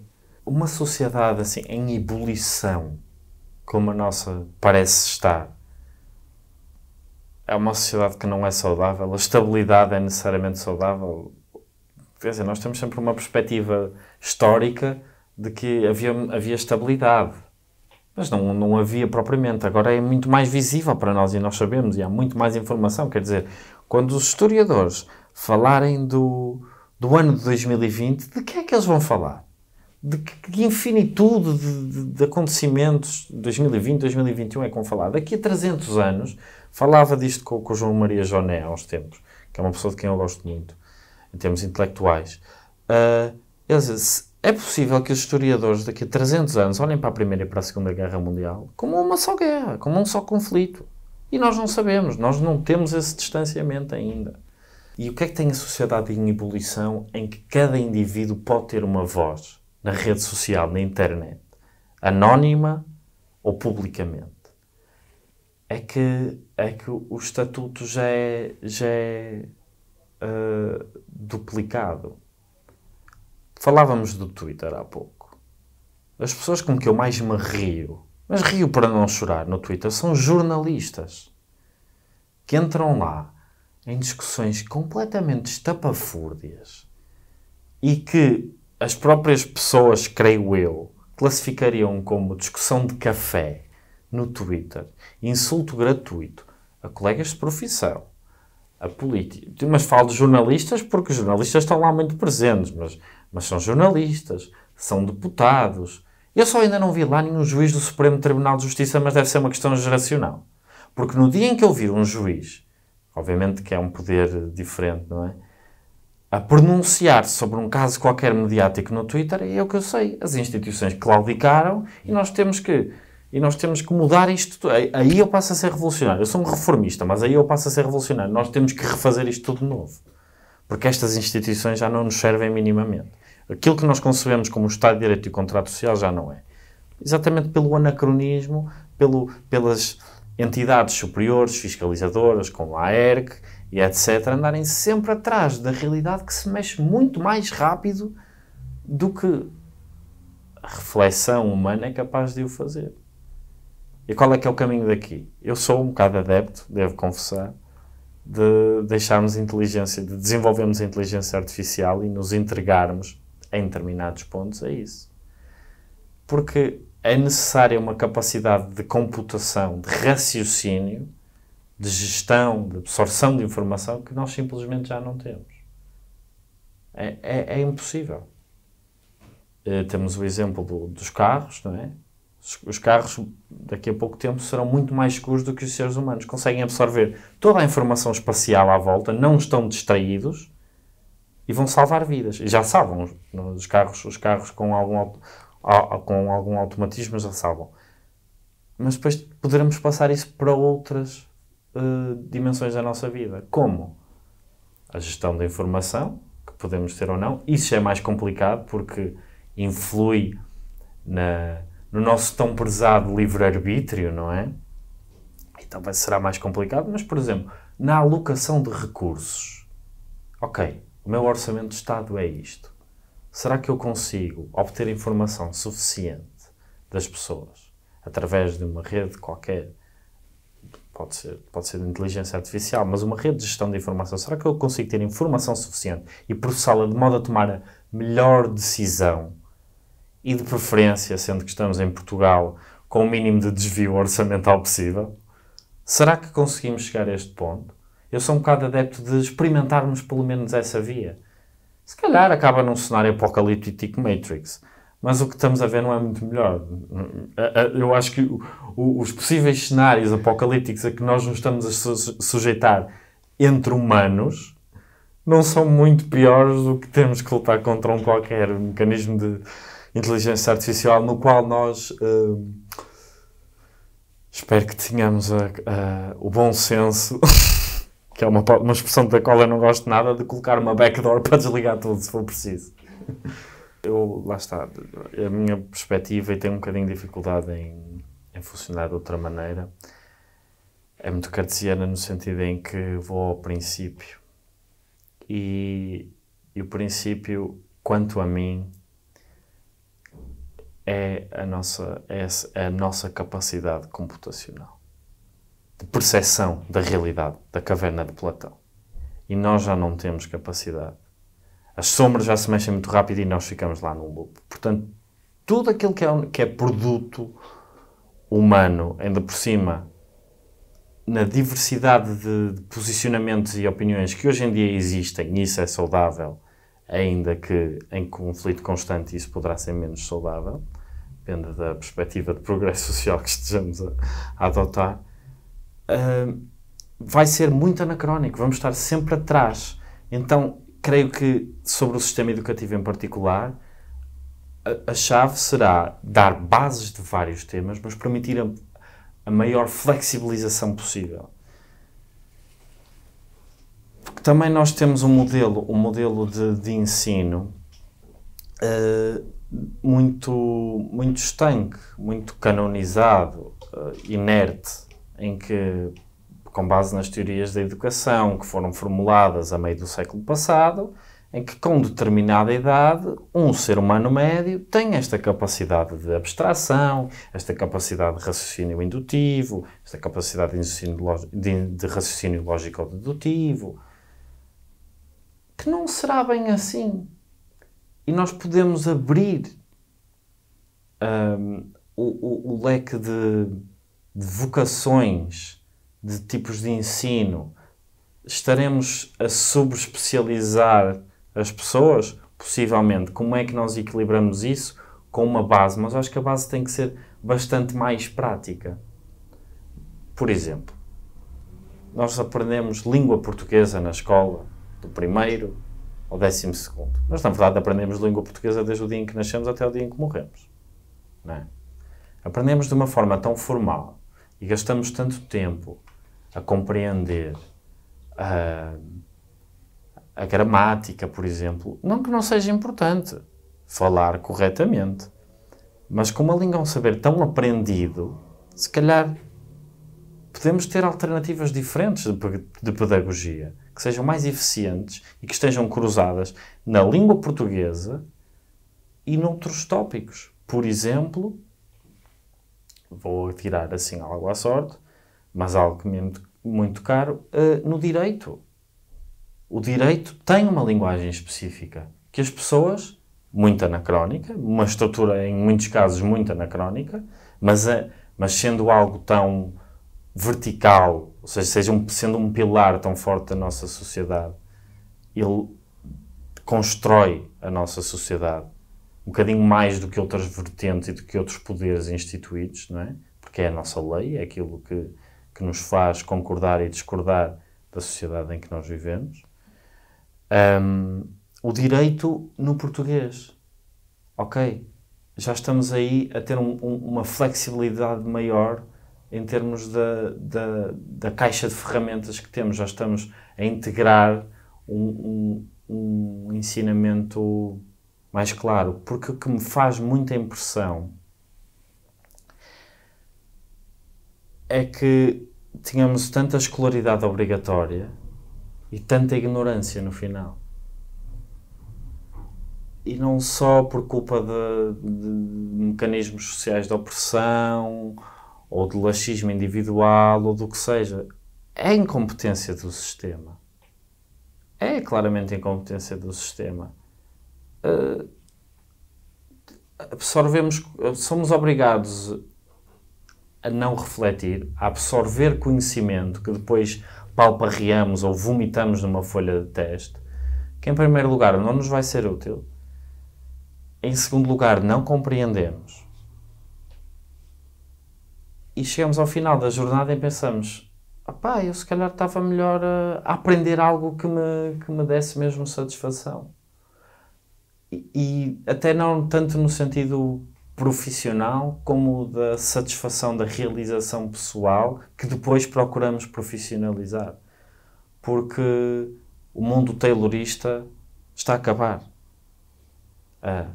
Speaker 1: uma sociedade assim em ebulição, como a nossa parece estar, é uma sociedade que não é saudável. A estabilidade é necessariamente saudável. Quer dizer, nós temos sempre uma perspectiva histórica de que havia, havia estabilidade. Mas não, não havia propriamente. Agora é muito mais visível para nós e nós sabemos, e há muito mais informação. Quer dizer, quando os historiadores falarem do, do ano de 2020, de que é que eles vão falar? De, que infinitude de, de, de acontecimentos, 2020, 2021 é como falar. Daqui a 300 anos, falava disto com, com o João Maria Joné, há uns tempos, que é uma pessoa de quem eu gosto muito, em termos intelectuais. Uh, ah, ele dizia, é possível que os historiadores daqui a 300 anos olhem para a Primeira e para a Segunda Guerra Mundial como uma só guerra, como um só conflito. E nós não sabemos, nós não temos esse distanciamento ainda. E o que é que tem a sociedade em ebulição em que cada indivíduo pode ter uma voz na rede social, na internet, anónima ou publicamente? É que, é que o estatuto já é, já é uh, duplicado. Falávamos do Twitter há pouco. As pessoas com que eu mais me rio, mas rio para não chorar no Twitter, são jornalistas que entram lá em discussões completamente estapafúrdias e que as próprias pessoas, creio eu, classificariam como discussão de café no Twitter, insulto gratuito a colegas de profissão, a política. Mas falo de jornalistas porque os jornalistas estão lá muito presentes, mas mas são jornalistas, são deputados. Eu só ainda não vi lá nenhum juiz do Supremo Tribunal de Justiça, mas deve ser uma questão geracional. Porque no dia em que eu vir um juiz, obviamente que é um poder diferente, não é? A pronunciar sobre um caso qualquer mediático no Twitter, é o que eu sei. As instituições claudicaram e nós temos que e nós temos que mudar isto. Aí eu passo a ser revolucionário. Eu sou um reformista, mas aí eu passo a ser revolucionário. Nós temos que refazer isto tudo de novo porque estas instituições já não nos servem minimamente. Aquilo que nós concebemos como Estado de Direito e contrato social já não é. Exatamente pelo anacronismo, pelo, pelas entidades superiores, fiscalizadoras, como a AERC e etc., andarem sempre atrás da realidade que se mexe muito mais rápido do que a reflexão humana é capaz de o fazer. E qual é que é o caminho daqui? Eu sou um bocado adepto, devo confessar, de deixarmos inteligência, de desenvolvermos a inteligência artificial e nos entregarmos em determinados pontos a é isso. Porque é necessária uma capacidade de computação, de raciocínio, de gestão, de absorção de informação que nós simplesmente já não temos. É, é, é impossível. Uh, temos o exemplo do, dos carros, não é? Os carros, daqui a pouco tempo, serão muito mais escuros do que os seres humanos. Conseguem absorver toda a informação espacial à volta, não estão distraídos e vão salvar vidas. E já salvam. Os carros, os carros com, algum, com algum automatismo já salvam. Mas depois poderemos passar isso para outras uh, dimensões da nossa vida. Como? A gestão da informação, que podemos ter ou não. Isso é mais complicado porque influi na no nosso tão prezado livre-arbítrio, não é? E talvez será mais complicado, mas, por exemplo, na alocação de recursos. Ok, o meu orçamento de Estado é isto. Será que eu consigo obter informação suficiente das pessoas através de uma rede qualquer? Pode ser, pode ser de inteligência artificial, mas uma rede de gestão de informação. Será que eu consigo ter informação suficiente e processá-la de modo a tomar a melhor decisão e de preferência, sendo que estamos em Portugal, com o mínimo de desvio orçamental possível? Será que conseguimos chegar a este ponto? Eu sou um bocado adepto de experimentarmos pelo menos essa via. Se calhar acaba num cenário apocalíptico Matrix, mas o que estamos a ver não é muito melhor. Eu acho que os possíveis cenários apocalípticos a que nós nos estamos a sujeitar entre humanos não são muito piores do que temos que lutar contra um qualquer mecanismo de, inteligência artificial no qual nós uh, espero que tenhamos a, a, o bom senso, que é uma, uma expressão da qual eu não gosto nada, de colocar uma backdoor para desligar tudo se for preciso. Eu, lá está, é a minha perspectiva e tenho um bocadinho de dificuldade em, em funcionar de outra maneira. É muito cartesiana no sentido em que vou ao princípio. E, e o princípio, quanto a mim, é a nossa, é a nossa capacidade computacional de percepção da realidade da caverna de Platão. E nós já não temos capacidade. As sombras já se mexem muito rápido e nós ficamos lá num loop. Portanto, tudo aquilo que é, que é produto humano, ainda por cima, na diversidade de, de posicionamentos e opiniões que hoje em dia existem, e isso é saudável, ainda que em conflito constante isso poderá ser menos saudável, depende da perspectiva de progresso social que estejamos a, a adotar, uh, vai ser muito anacrónico, vamos estar sempre atrás. Então, creio que sobre o sistema educativo em particular, a, a chave será dar bases de vários temas, mas permitir a, a maior flexibilização possível também nós temos um modelo, um modelo de, de ensino uh, muito, muito estanque, muito canonizado, uh, inerte, em que, com base nas teorias da educação que foram formuladas a meio do século passado, em que com determinada idade um ser humano médio tem esta capacidade de abstração, esta capacidade de raciocínio indutivo, esta capacidade de raciocínio lógico-dedutivo, que não será bem assim. E nós podemos abrir um, o, o, o, leque de, de vocações, de tipos de ensino. Estaremos a subespecializar as pessoas? Possivelmente. Como é que nós equilibramos isso? Com uma base, mas acho que a base tem que ser bastante mais prática. Por exemplo, nós aprendemos língua portuguesa na escola, do primeiro ao décimo segundo. Nós, na verdade, aprendemos língua portuguesa desde o dia em que nascemos até o dia em que morremos. Não é? Aprendemos de uma forma tão formal e gastamos tanto tempo a compreender a, ah, a gramática, por exemplo. Não que não seja importante falar corretamente, mas com uma língua um saber tão aprendido, se calhar podemos ter alternativas diferentes de, de pedagogia que sejam mais eficientes e que estejam cruzadas na língua portuguesa e noutros tópicos. Por exemplo, vou tirar assim algo à sorte, mas algo que me é muito, muito caro, uh, no direito. O direito tem uma linguagem específica que as pessoas, muito anacrónica, uma estrutura em muitos casos muito anacrónica, mas, uh, mas sendo algo tão vertical ou seja, seja um, sendo um pilar tão forte da nossa sociedade, ele constrói a nossa sociedade um bocadinho mais do que outras vertentes e do que outros poderes instituídos, não é? Porque é a nossa lei, é aquilo que, que nos faz concordar e discordar da sociedade em que nós vivemos. Um, o direito no português. Ok, já estamos aí a ter um, um, uma flexibilidade maior em termos da, da, da, caixa de ferramentas que temos. Já estamos a integrar um, um, um ensinamento mais claro, porque o que me faz muita impressão é que tínhamos tanta escolaridade obrigatória e tanta ignorância no final. E não só por culpa de, de mecanismos sociais de opressão ou de laxismo individual, ou do que seja. É incompetência do sistema. É claramente incompetência do sistema. Uh, absorvemos, somos obrigados a não refletir, a absorver conhecimento que depois palparreamos ou vomitamos numa folha de teste, que em primeiro lugar não nos vai ser útil, em segundo lugar não compreendemos, e chegamos ao final da jornada e pensamos: opá, eu se calhar estava melhor a, a aprender algo que me, que me desse mesmo satisfação. E, e até não tanto no sentido profissional como da satisfação da realização pessoal que depois procuramos profissionalizar. Porque o mundo taylorista está a acabar. Ah,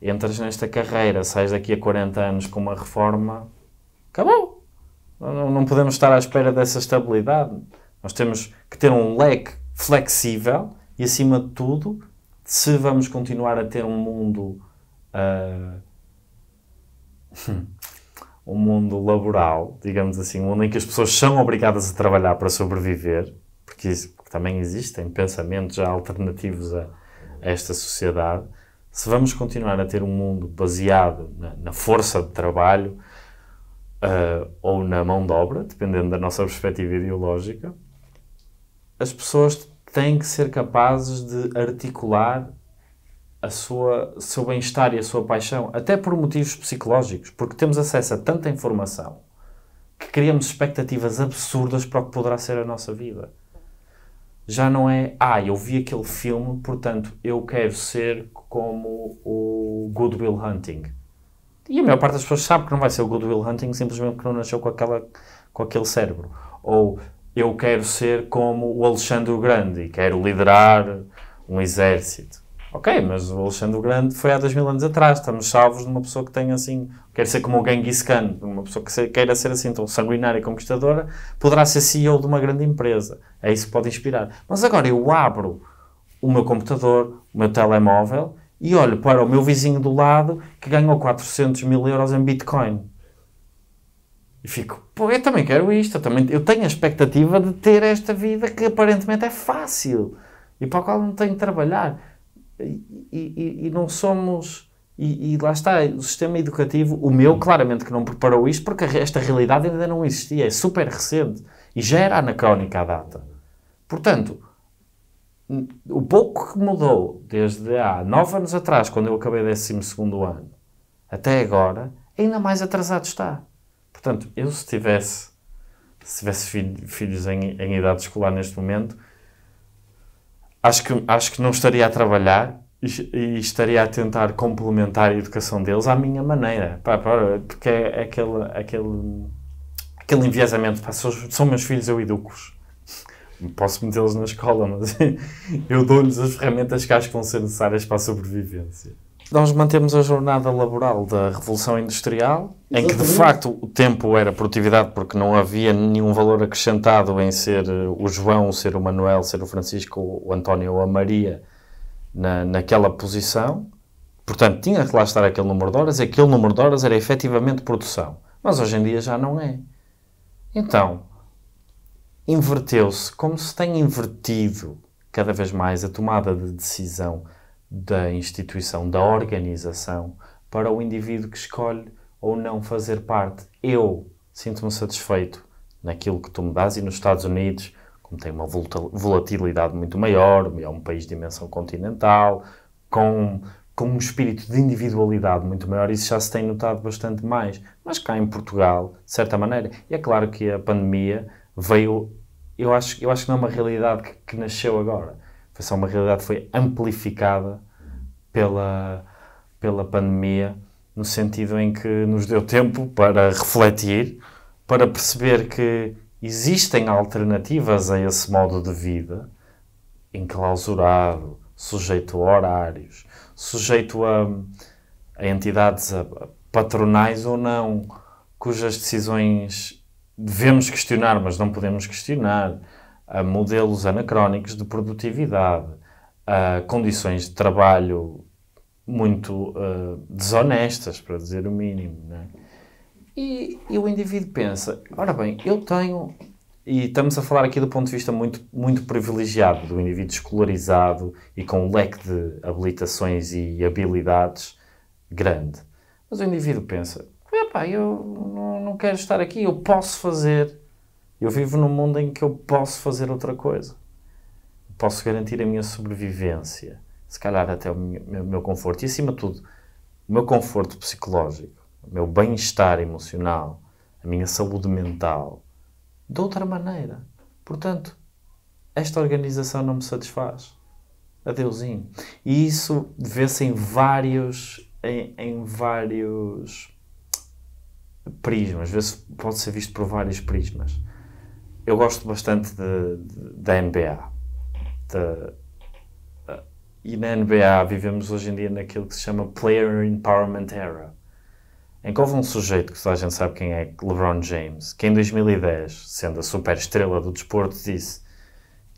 Speaker 1: entras nesta carreira, sais daqui a 40 anos com uma reforma Acabou. Não, não podemos estar à espera dessa estabilidade. Nós temos que ter um leque flexível e, acima de tudo, se vamos continuar a ter um mundo. Uh, um mundo laboral, digamos assim, um mundo em que as pessoas são obrigadas a trabalhar para sobreviver, porque, isso, porque também existem pensamentos já alternativos a, a, esta sociedade. Se vamos continuar a ter um mundo baseado na, na força de trabalho, uh, ou na mão de obra, dependendo da nossa perspectiva ideológica, as pessoas têm que ser capazes de articular a sua seu bem-estar e a sua paixão, até por motivos psicológicos, porque temos acesso a tanta informação que criamos expectativas absurdas para o que poderá ser a nossa vida. Já não é, ah, eu vi aquele filme, portanto eu quero ser como o Good Will Hunting e a maior parte das pessoas sabe que não vai ser o Goodwill Hunting simplesmente porque não nasceu com, aquela, com aquele cérebro. Ou eu quero ser como o Alexandre o Grande e quero liderar um exército. Ok, mas o Alexandre o Grande foi há dois mil anos atrás. Estamos salvos de uma pessoa que tem assim. Quer ser como o Genghis Khan, uma pessoa que queira ser assim tão sanguinária e conquistadora, poderá ser CEO de uma grande empresa. É isso que pode inspirar. Mas agora eu abro o meu computador, o meu telemóvel e olho para o meu vizinho do lado que ganhou 400 mil euros em Bitcoin. E fico, pô, eu também quero isto, eu, também, eu tenho a expectativa de ter esta vida que aparentemente é fácil e para a qual não tenho de trabalhar. E, e, e não somos. E, e, lá está, o sistema educativo, o meu claramente que não preparou isto porque esta realidade ainda não existia, é super recente e já era anacrónica à data. Portanto, o pouco que mudou desde há nove anos atrás, quando eu acabei 12 ano, até agora, ainda mais atrasado está. Portanto, eu se tivesse, se tivesse filho, filhos em, em idade escolar neste momento, acho que, acho que não estaria a trabalhar e, e estaria a tentar complementar a educação deles à minha maneira. Pá, pá, porque é aquele, aquele, aquele enviesamento, pá, são, são meus filhos, eu educo-os posso metê-los na escola, mas eu dou-lhes as ferramentas que acho que vão ser necessárias para a sobrevivência. Nós mantemos a jornada laboral da Revolução Industrial, em que de facto o tempo era produtividade porque não havia nenhum valor acrescentado em ser o João, ser o Manuel, ser o Francisco, o António ou a Maria na, naquela posição. Portanto, tinha que lá estar aquele número de horas, aquele número de horas era efetivamente produção. Mas hoje em dia já não é. Então, inverteu-se, como se tem invertido cada vez mais a tomada de decisão da instituição, da organização, para o indivíduo que escolhe ou não fazer parte. Eu sinto-me satisfeito naquilo que tu me dás e nos Estados Unidos, como tem uma volatilidade muito maior, é um país de dimensão continental, com, com um espírito de individualidade muito maior, isso já se tem notado bastante mais. Mas cá em Portugal, de certa maneira, e é claro que a pandemia veio eu acho, eu acho que não é uma realidade que, que nasceu agora. Foi só uma realidade que foi amplificada pela, pela pandemia, no sentido em que nos deu tempo para refletir, para perceber que existem alternativas a esse modo de vida, enclausurado, sujeito a horários, sujeito a, a entidades patronais ou não, cujas decisões devemos questionar, mas não podemos questionar, a modelos anacrónicos de produtividade, a condições de trabalho muito uh, desonestas, para dizer o mínimo. Né? E, e, o indivíduo pensa: ora bem, eu tenho. E estamos a falar aqui do ponto de vista muito, muito privilegiado do indivíduo escolarizado e com um leque de habilitações e habilidades grande. Mas o indivíduo pensa: epá, eu não, não quero estar aqui, eu posso fazer. Eu vivo num mundo em que eu posso fazer outra coisa. Posso garantir a minha sobrevivência, se calhar até o meu, meu, conforto. E acima de tudo, o meu conforto psicológico, o meu bem-estar emocional, a minha saúde mental, de outra maneira. Portanto, esta organização não me satisfaz. Adeusinho. E isso vê-se em vários, em, em vários prismas, vê-se, pode ser visto por vários prismas. Eu gosto bastante de, de, da NBA. De, uh, e na NBA vivemos hoje em dia naquilo que se chama Player Empowerment Era, em que houve um sujeito que toda a gente sabe quem é, LeBron James, que em 2010, sendo a super estrela do desporto, disse: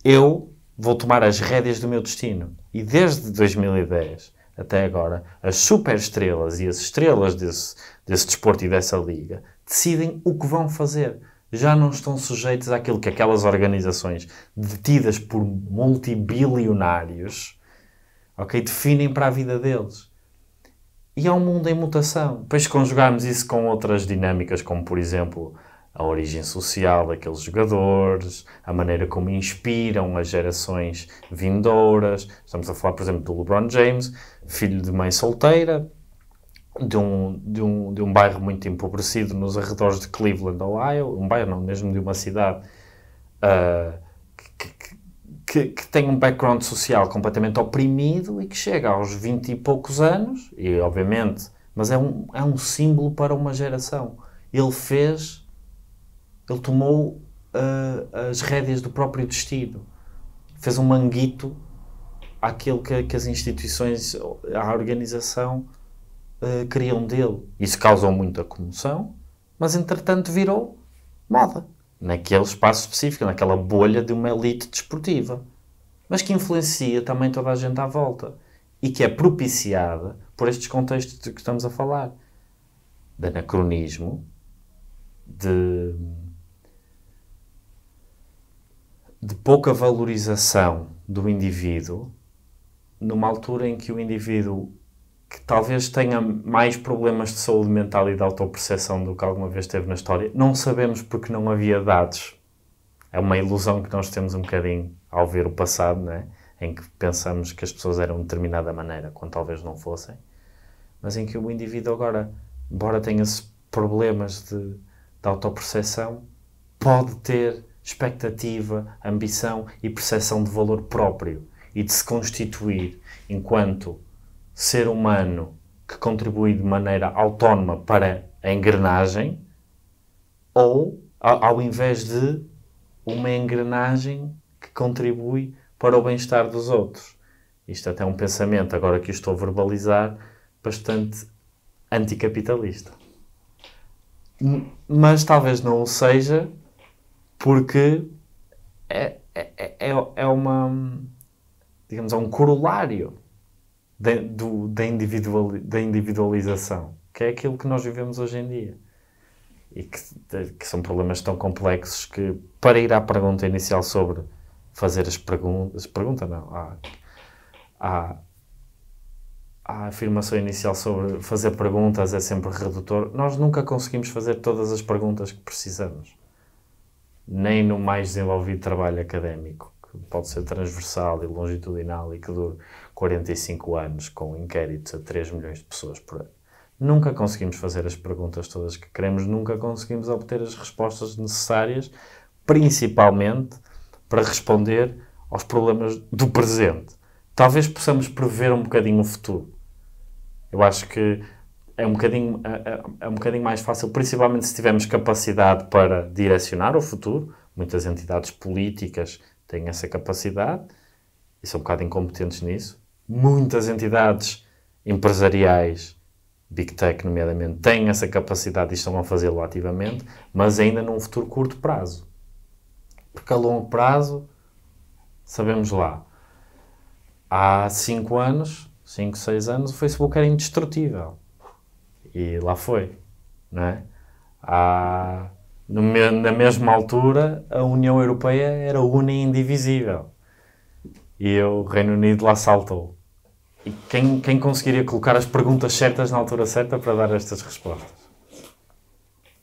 Speaker 1: Eu vou tomar as rédeas do meu destino. E desde 2010 até agora, as super estrelas e as estrelas desse desse desporto e dessa liga, decidem o que vão fazer. Já não estão sujeitos àquilo que aquelas organizações detidas por multibilionários ok, definem para a vida deles. E é um mundo em mutação. Depois, se conjugarmos isso com outras dinâmicas, como por exemplo a origem social daqueles jogadores, a maneira como inspiram as gerações vindouras. Estamos a falar, por exemplo, do LeBron James, filho de mãe solteira, de um, de, um, de um bairro muito empobrecido nos arredores de Cleveland, Ohio, um bairro não, mesmo de uma cidade uh, que, que, que, tem um background social completamente oprimido e que chega aos 20 e poucos anos, e obviamente, mas é um, é um símbolo para uma geração. Ele fez, ele tomou uh, as rédeas do próprio destino, fez um manguito àquilo que, que as instituições, à organização criam eh, queriam dele. Isso causou muita comoção, mas entretanto virou moda. Naquele espaço específico, naquela bolha de uma elite desportiva. Mas que influencia também toda a gente à volta. E que é propiciada por estes contextos de que estamos a falar. De anacronismo, de, de pouca valorização do indivíduo, numa altura em que o indivíduo que talvez tenha mais problemas de saúde mental e de autoperceção do que alguma vez teve na história. Não sabemos porque não havia dados. É uma ilusão que nós temos um bocadinho ao ver o passado, né? em que pensamos que as pessoas eram de determinada maneira, quando talvez não fossem, mas em que o indivíduo agora, embora tenha problemas de, de pode ter expectativa, ambição e percepção de valor próprio e de se constituir enquanto ser humano que contribui de maneira autónoma para a engrenagem, ou ao invés de uma engrenagem que contribui para o bem-estar dos outros. Isto até é um pensamento, agora que estou a verbalizar, bastante anticapitalista. Mas talvez não o seja, porque é, é, é, é uma. digamos, é um corolário de, do, da, da individualização, que é aquilo que nós vivemos hoje em dia. E que, que são problemas tão complexos que, para ir à pergunta inicial sobre fazer as perguntas, pergunta não, à, à, afirmação inicial sobre fazer perguntas é sempre redutor, nós nunca conseguimos fazer todas as perguntas que precisamos nem no mais desenvolvido trabalho académico, que pode ser transversal e longitudinal e que dure 45 anos com inquéritos a 3 milhões de pessoas por ano. Nunca conseguimos fazer as perguntas todas que queremos, nunca conseguimos obter as respostas necessárias, principalmente para responder aos problemas do presente. Talvez possamos prever um bocadinho o futuro. Eu acho que é um bocadinho, é, é, é um bocadinho mais fácil, principalmente se tivermos capacidade para direcionar o futuro. Muitas entidades políticas têm essa capacidade e são um bocado incompetentes nisso muitas entidades empresariais, Big Tech nomeadamente, têm essa capacidade e estão a fazê-lo ativamente, mas ainda num futuro curto prazo. Porque a longo prazo, sabemos lá, há 5 anos, 5, 6 anos, o Facebook era indestrutível. E lá foi, não é? Há, na mesma altura, a União Europeia era una e indivisível. E o Reino Unido lá saltou. E quem, quem conseguiria colocar as perguntas certas na altura certa para dar estas respostas?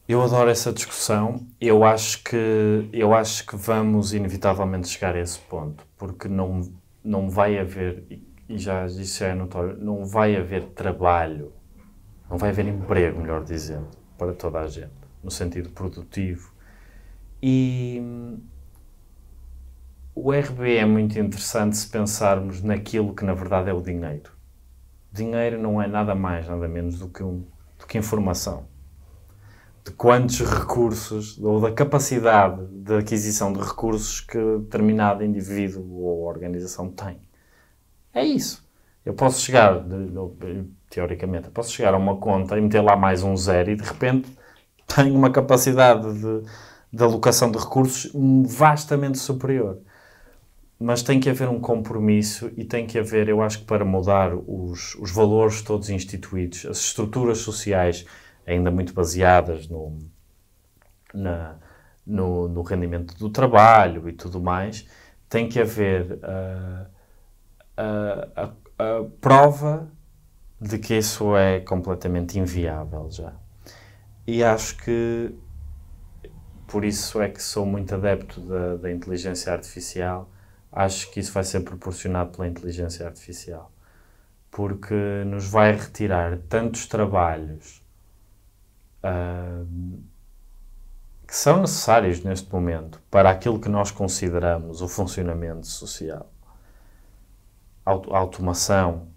Speaker 1: Eu adoro essa discussão. Eu acho que eu acho que vamos inevitavelmente chegar a esse ponto, porque não não vai haver e já isso é notório, não vai haver trabalho, não vai haver emprego, melhor dizendo, para toda a gente, no sentido produtivo. E o RB é muito interessante se pensarmos naquilo que na verdade é o dinheiro. O dinheiro não é nada mais, nada menos do que, um, do que informação. De quantos recursos ou da capacidade de aquisição de recursos que determinado indivíduo ou organização tem. É isso. Eu posso chegar, teoricamente, eu posso chegar a uma conta e meter lá mais um zero e de repente tenho uma capacidade de, de alocação de recursos vastamente superior mas tem que haver um compromisso e tem que haver, eu acho que para mudar os, os valores todos instituídos, as estruturas sociais ainda muito baseadas no, na, no, no rendimento do trabalho e tudo mais, tem que haver uh, ah, a, ah, a, a prova de que isso é completamente inviável já. E acho que por isso é que sou muito adepto da, da inteligência artificial acho que isso vai ser proporcionado pela inteligência artificial, porque nos vai retirar tantos trabalhos uh, que são necessários neste momento para aquilo que nós consideramos o funcionamento social, automação,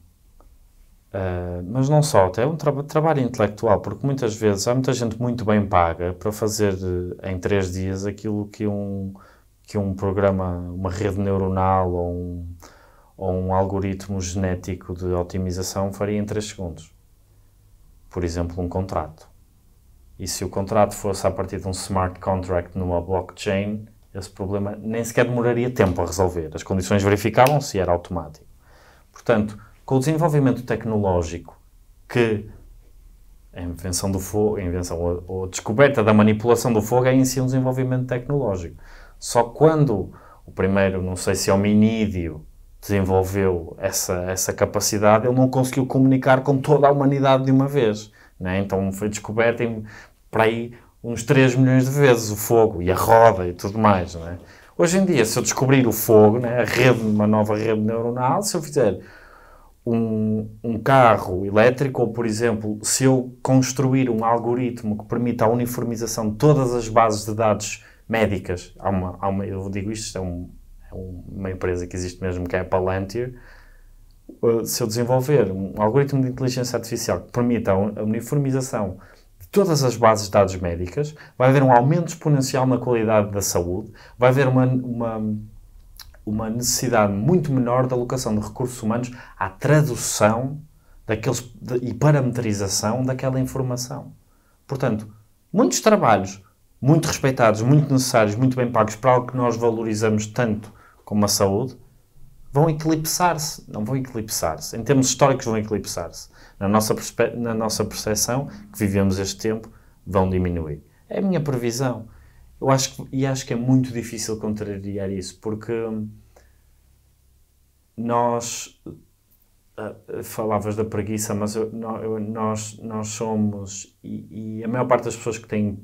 Speaker 1: uh, mas não só, até é um tra trabalho intelectual, porque muitas vezes há muita gente muito bem paga para fazer eh, em três dias aquilo que um que um programa, uma rede neuronal ou um, ou um algoritmo genético de otimização faria em 3 segundos. Por exemplo, um contrato. E se o contrato fosse a partir de um smart contract numa blockchain, esse problema nem sequer demoraria tempo a resolver. As condições verificavam-se e era automático. Portanto, com o desenvolvimento tecnológico que a invenção do fogo, a invenção ou a descoberta da manipulação do fogo é em si um desenvolvimento tecnológico. Só quando o primeiro, não sei se é hominídeo, desenvolveu essa, essa capacidade, ele não conseguiu comunicar com toda a humanidade de uma vez. Né? Então foi descoberto em, para aí uns 3 milhões de vezes o fogo e a roda e tudo mais. Né? Hoje em dia, se eu descobrir o fogo, né, a rede, uma nova rede neuronal, se eu fizer um, um, carro elétrico, ou por exemplo, se eu construir um algoritmo que permita a uniformização de todas as bases de dados médicas. Há uma, há uma, eu digo isto, é, um, é, uma empresa que existe mesmo, que é a Palantir. Uh, se eu desenvolver um algoritmo de inteligência artificial que permita a uniformização de todas as bases de dados médicas, vai haver um aumento exponencial na qualidade da saúde, vai haver uma, uma, uma necessidade muito menor da alocação de recursos humanos à tradução daqueles, de, e parametrização daquela informação. Portanto, muitos trabalhos muito respeitados, muito necessários, muito bem pagos para algo que nós valorizamos tanto como a saúde, vão eclipsar-se. Não vão eclipsar-se. Em termos históricos, vão eclipsar-se. Na nossa, na nossa percepção, que vivemos este tempo, vão diminuir. É a minha previsão. Eu acho que, e acho que é muito difícil contrariar isso, porque hum, nós. Ah, falavas da preguiça, mas eu, nós, nós somos. E, e a maior parte das pessoas que têm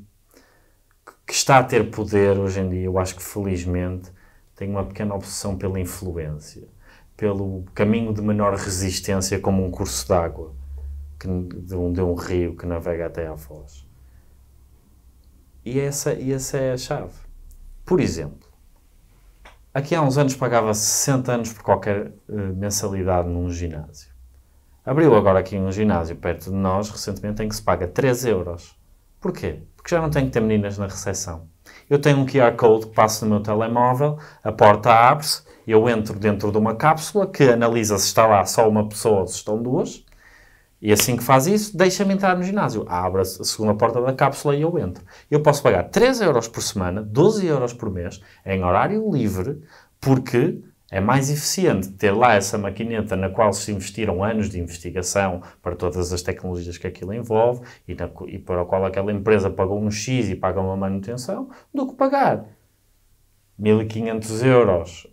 Speaker 1: que está a ter poder hoje em dia, eu acho que felizmente tem uma pequena obsessão pela influência, pelo caminho de menor resistência, como um curso d'água de, um, de um rio que navega até à foz. E essa, e essa é a chave. Por exemplo, aqui há uns anos pagava 60 anos por qualquer uh, mensalidade num ginásio. Abriu agora aqui um ginásio perto de nós, recentemente, em que se paga 3 euros. Porquê? porque já não tenho que ter meninas na recepção. Eu tenho um QR Code que passo no meu telemóvel, a porta abre-se, eu entro dentro de uma cápsula que analisa se está lá só uma pessoa ou se estão duas, e assim que faz isso, deixa-me entrar no ginásio. Abre a segunda porta da cápsula e eu entro. Eu posso pagar 3 euros por semana, 12 euros por mês, em horário livre, porque é mais eficiente ter lá essa maquineta na qual se investiram anos de investigação para todas as tecnologias que aquilo envolve e, na, e para a qual aquela empresa pagou um X e paga uma manutenção, do que pagar 1.500 euros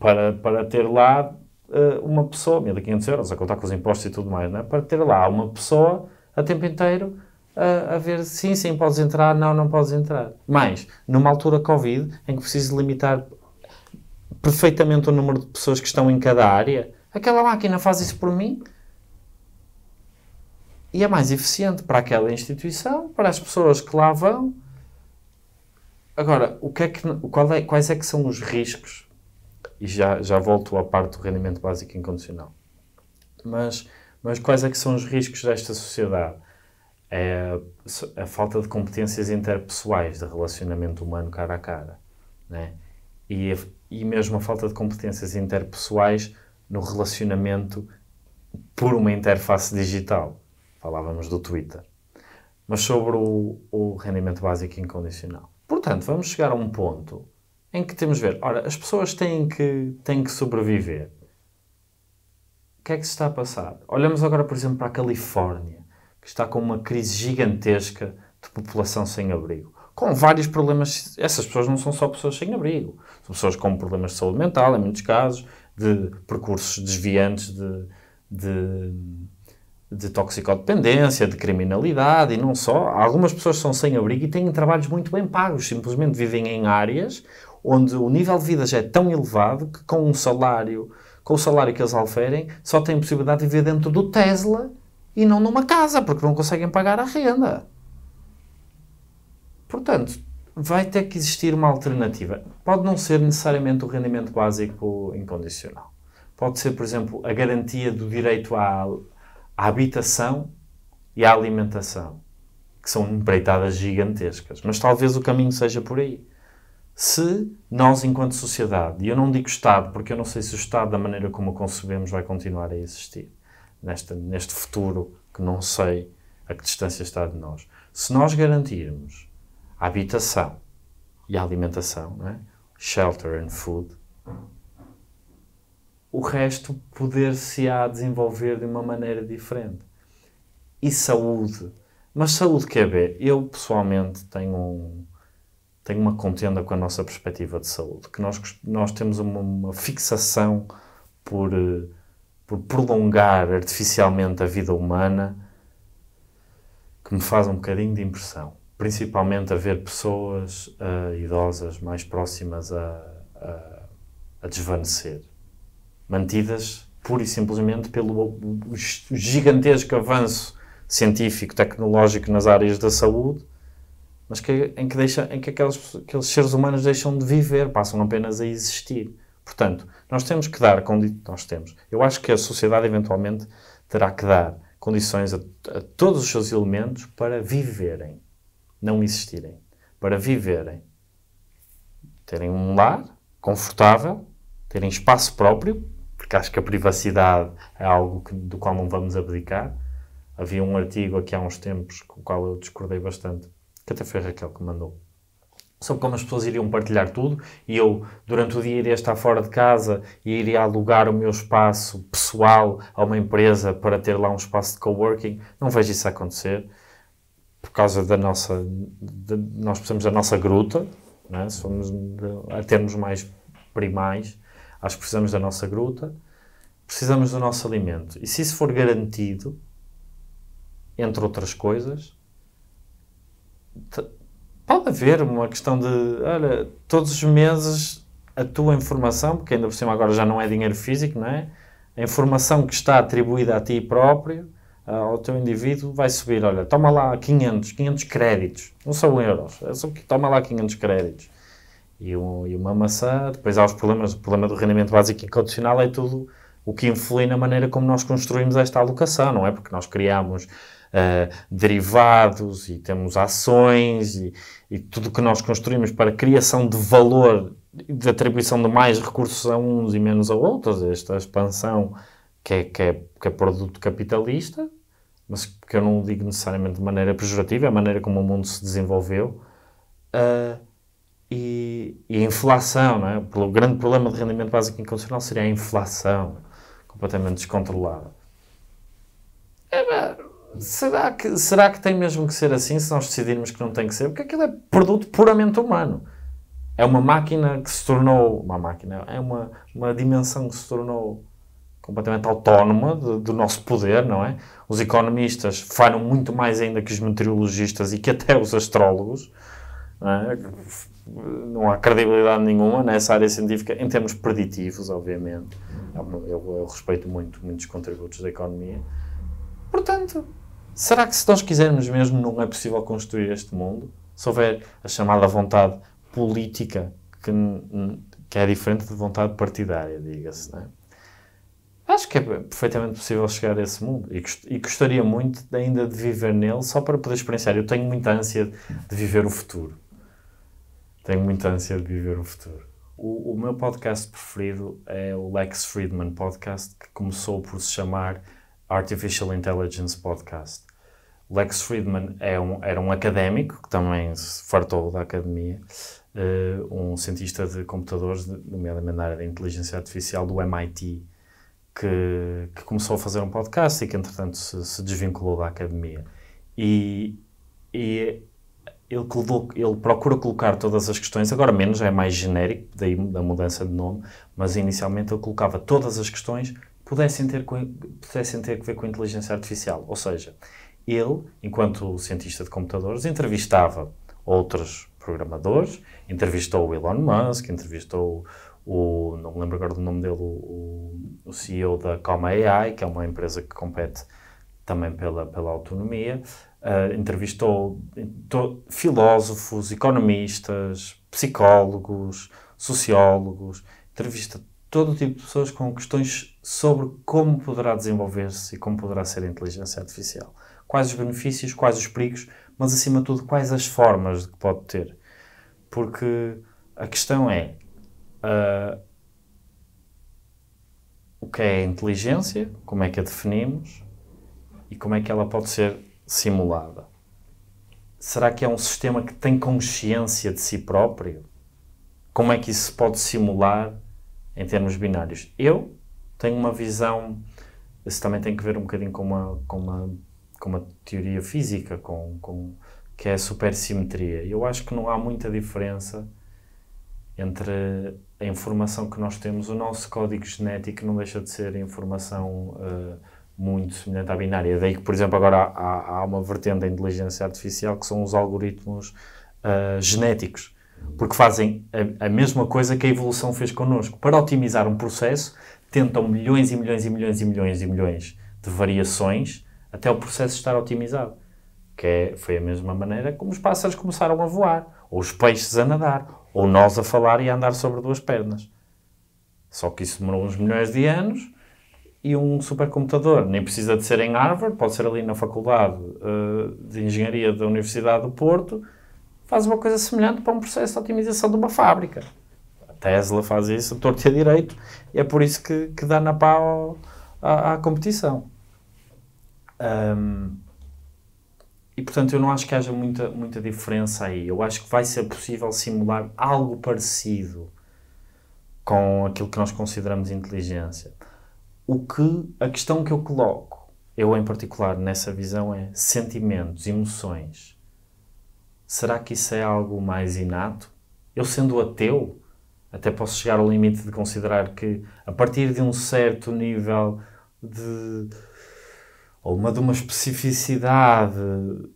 Speaker 1: para, para ter lá uh, uma pessoa, 1.500 euros a contar com os impostos e tudo mais, né? para ter lá uma pessoa a tempo inteiro a, eh, a, ver sim, sim, podes entrar, não, não podes entrar. Mas, numa altura Covid, em que preciso limitar perfeitamente o número de pessoas que estão em cada área. Aquela máquina faz isso por mim e é mais eficiente para aquela instituição, para as pessoas que lá vão. Agora, o que é que, é, quais é que são os riscos? E já, já volto à parte do rendimento básico incondicional. Mas, mas quais é que são os riscos desta sociedade? É a falta de competências interpessoais de relacionamento humano cara a cara. Né? E e mesmo a falta de competências interpessoais no relacionamento por uma interface digital. Falávamos do Twitter. Mas sobre o, o rendimento básico incondicional. Portanto, vamos chegar a um ponto em que temos de ver, ora, as pessoas têm que, têm que sobreviver. O que é que se está a passar? Olhamos agora, por exemplo, para a Califórnia, que está com uma crise gigantesca de população sem abrigo, com vários problemas. Essas pessoas não são só pessoas sem abrigo, pessoas com problemas de saúde mental, em muitos casos, de percursos desviantes de, de, de toxicodependência, de criminalidade e não só. Algumas pessoas são sem abrigo e têm trabalhos muito bem pagos, simplesmente vivem em áreas onde o nível de vida já é tão elevado que com um salário, com o salário que eles oferem, só têm possibilidade de viver dentro do Tesla e não numa casa, porque não conseguem pagar a renda. Portanto, vai ter que existir uma alternativa. Pode não ser necessariamente o rendimento básico incondicional. Pode ser, por exemplo, a garantia do direito à, à habitação e à alimentação, que são empreitadas gigantescas. Mas talvez o caminho seja por aí. Se nós, enquanto sociedade, e eu não digo Estado, porque eu não sei se o Estado, da maneira como o concebemos, vai continuar a existir neste futuro que não sei a que distância está de nós, se nós garantirmos a habitação e a alimentação, é? shelter and food. O resto poder-se-á desenvolver de uma maneira diferente. E saúde. Mas saúde quer ver. É Eu, pessoalmente, tenho, um, tenho uma contenda com a nossa perspectiva de saúde. Que nós, nós temos uma, uma fixação por, por prolongar artificialmente a vida humana que me faz um bocadinho de impressão principalmente haver pessoas uh, idosas mais próximas a, a, a, desvanecer, mantidas pura e simplesmente pelo gigantesco avanço científico, tecnológico nas áreas da saúde, mas que, em que, deixa, em que aqueles, aqueles seres humanos deixam de viver, passam apenas a existir. Portanto, nós temos que dar, nós temos, eu acho que a sociedade eventualmente terá que dar condições a, a todos os seus elementos para viverem não existirem, para viverem, terem um lar confortável, terem espaço próprio, porque acho que a privacidade é algo que, do qual não vamos abdicar. Havia um artigo aqui há uns tempos com o qual eu discordei bastante, que até foi a Raquel que mandou, sobre como as pessoas iriam partilhar tudo e eu, durante o dia, iria estar fora de casa e iria alugar o meu espaço pessoal a uma empresa para ter lá um espaço de coworking. Não vejo isso acontecer por causa da nossa. De, nós precisamos da nossa gruta, né? se formos a termos mais primais, acho que precisamos da nossa gruta, precisamos do nosso alimento. E se isso for garantido, entre outras coisas, pode haver uma questão de, olha, todos os meses a tua informação, porque ainda por cima agora já não é dinheiro físico, não é? A informação que está atribuída a ti próprio ao ah, teu indivíduo vai subir, olha, toma lá 500, 500 créditos, não são euros, é só que toma lá 500 créditos. E, um, e, uma maçã, depois há os problemas, o problema do rendimento básico incondicional é tudo o que influi na maneira como nós construímos esta alocação, não é? Porque nós criamos uh, derivados e temos ações e, e tudo que nós construímos para criação de valor, de atribuição de mais recursos a uns e menos a outros, esta expansão que é, que é, que é produto capitalista, mas que eu não digo necessariamente de maneira pejorativa, é a maneira como o mundo se desenvolveu, uh, e, e, a inflação, né? o grande problema de rendimento básico incondicional seria a inflação completamente descontrolada. É, será, que, será que tem mesmo que ser assim se nós decidirmos que não tem que ser? Porque aquilo é produto puramente humano. É uma máquina que se tornou. Uma máquina, é uma, uma dimensão que se tornou completamente autónoma do, do nosso poder, não é? Os economistas falham muito mais ainda que os meteorologistas e que até os astrólogos. Não, é? não há credibilidade nenhuma nessa área científica, em termos preditivos, obviamente. É eu, eu respeito muito muitos contributos da economia. Portanto, será que se nós quisermos mesmo, não é possível construir este mundo? Se houver a chamada vontade política, que, que é diferente de vontade partidária, diga-se, não é? Acho que é perfeitamente possível chegar a esse mundo e, gostaria muito ainda de viver nele só para poder experienciar. Eu tenho muita ânsia de viver o futuro. Tenho muita ânsia de viver o futuro. O, o meu podcast preferido é o Lex Friedman Podcast, que começou por se chamar Artificial Intelligence Podcast. Lex Friedman é um, era um académico que também se fartou da academia, uh, um cientista de computadores, nomeadamente na área da inteligência artificial do MIT que, que, começou a fazer um podcast e que, entretanto, se, se desvinculou da academia. E, e ele, ele, procura colocar todas as questões, agora menos, é mais genérico, daí a mudança de nome, mas inicialmente ele colocava todas as questões que pudessem ter, pudessem ter a ver com a inteligência artificial. Ou seja, ele, enquanto cientista de computadores, entrevistava outros programadores, entrevistou o Elon Musk, entrevistou o, não me lembro agora do nome dele, o, o CEO da Calma AI, que é uma empresa que compete também pela, pela autonomia, uh, entrevistou to, filósofos, economistas, psicólogos, sociólogos, entrevista todo tipo de pessoas com questões sobre como poderá desenvolver-se e como poderá ser a inteligência artificial. Quais os benefícios, quais os perigos, mas acima de tudo, quais as formas que pode ter. Porque a questão é, ah, o que é inteligência, como é que a definimos e como é que ela pode ser simulada. Será que é um sistema que tem consciência de si próprio? Como é que isso se pode simular em termos binários? Eu tenho uma visão. Isso também tem que ver um bocadinho com uma, com uma, com uma teoria física, com, com, que é a supersimetria. Eu acho que não há muita diferença entre a informação que nós temos, o nosso código genético não deixa de ser informação uh, muito semelhante à binária. Daí que, por exemplo, agora há, há, uma vertente da inteligência artificial que são os algoritmos uh, genéticos, porque fazem a, a, mesma coisa que a evolução fez connosco. Para otimizar um processo, tentam milhões e milhões e milhões e milhões e milhões de variações até o processo estar otimizado. Que é, foi a mesma maneira como os pássaros começaram a voar, ou os peixes a nadar, ou nós a falar e a andar sobre duas pernas. Só que isso demorou uns milhões de anos e um supercomputador nem precisa de ser em Harvard, pode ser ali na Faculdade uh, de Engenharia da Universidade do Porto, faz uma coisa semelhante para um processo de otimização de uma fábrica. A Tesla faz isso, torto e direito, e é por isso que, que dá na pau à, à competição. Um, e portanto eu não acho que haja muita, muita diferença aí. Eu acho que vai ser possível simular algo parecido com aquilo que nós consideramos inteligência. O que a questão que eu coloco, eu em particular nessa visão é sentimentos, emoções. Será que isso é algo mais inato? Eu sendo ateu, até posso chegar ao limite de considerar que a partir de um certo nível de ou uma de uma especificidade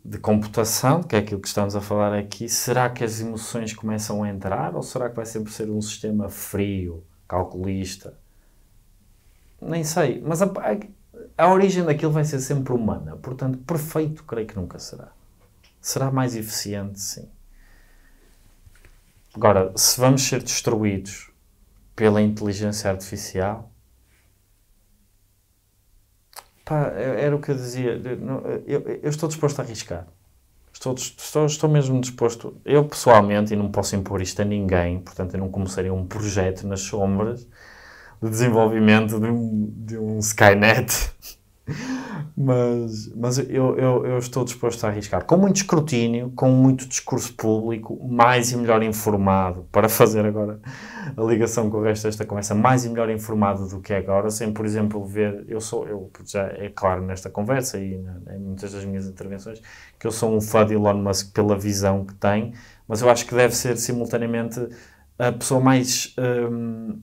Speaker 1: de computação, que é aquilo que estamos a falar aqui, será que as emoções começam a entrar ou será que vai sempre ser um sistema frio, calculista? Nem sei, mas a, a, a origem daquilo vai ser sempre humana, portanto, perfeito creio que nunca será. Será mais eficiente, sim. Agora, se vamos ser destruídos pela inteligência artificial, Pá, era o que eu dizia. Eu, eu estou disposto a arriscar. Estou, estou, estou mesmo disposto. Eu pessoalmente, e não posso impor isto a ninguém, portanto, eu não começaria um projeto nas sombras de desenvolvimento de um, de um Skynet mas, mas eu, eu, eu, estou disposto a arriscar. Com muito escrutínio, com muito discurso público, mais e melhor informado, para fazer agora a ligação com o resto desta conversa, mais e melhor informado do que é agora, sem, por exemplo, ver. Eu sou, eu já é claro nesta conversa e em muitas das minhas intervenções, que eu sou um fã de Elon Musk pela visão que tem, mas eu acho que deve ser simultaneamente a pessoa mais. Hum,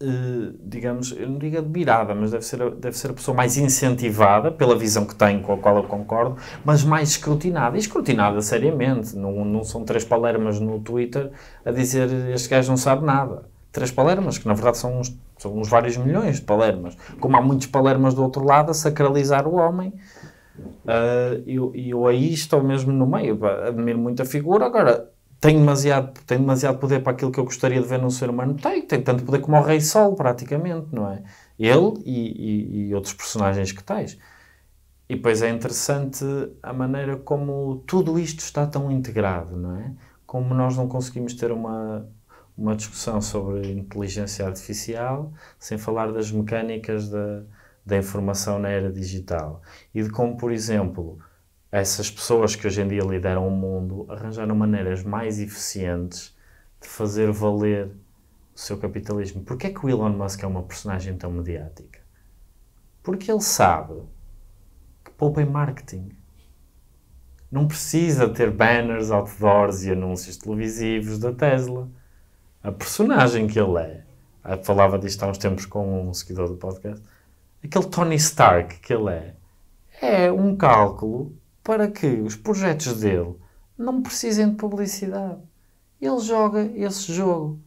Speaker 1: eh, digamos, eu não digo admirada, mas deve ser, deve ser a pessoa mais incentivada pela visão que tem, com a qual eu concordo, mas mais escrutinada. E escrutinada seriamente. Não, não são três palermas no Twitter a dizer este gajo não sabe nada. Três palermas, que na verdade são uns, são uns vários milhões de palermas. Como há muitos palermas do outro lado a sacralizar o homem. Uh, eu, eu aí estou mesmo no meio, admiro muito a figura. Agora, tem demasiado, tem demasiado poder para aquilo que eu gostaria de ver num ser humano? Tem, tem tanto poder como o Rei Sol, praticamente, não é? Ele e, e, e outros personagens que tens. E depois é interessante a maneira como tudo isto está tão integrado, não é? Como nós não conseguimos ter uma, uma discussão sobre inteligência artificial sem falar das mecânicas da, da informação na era digital. E de como, por exemplo, essas pessoas que hoje em dia lideram o mundo arranjaram maneiras mais eficientes de fazer valer o seu capitalismo. Porquê é que o Elon Musk é uma personagem tão mediática? Porque ele sabe que poupa em marketing. Não precisa ter banners, outdoors e anúncios televisivos da Tesla. A personagem que ele é, eu falava disto há uns tempos com um seguidor do podcast, aquele Tony Stark que ele é, é um cálculo para que os projetos dele não precisem de publicidade. Ele joga esse jogo.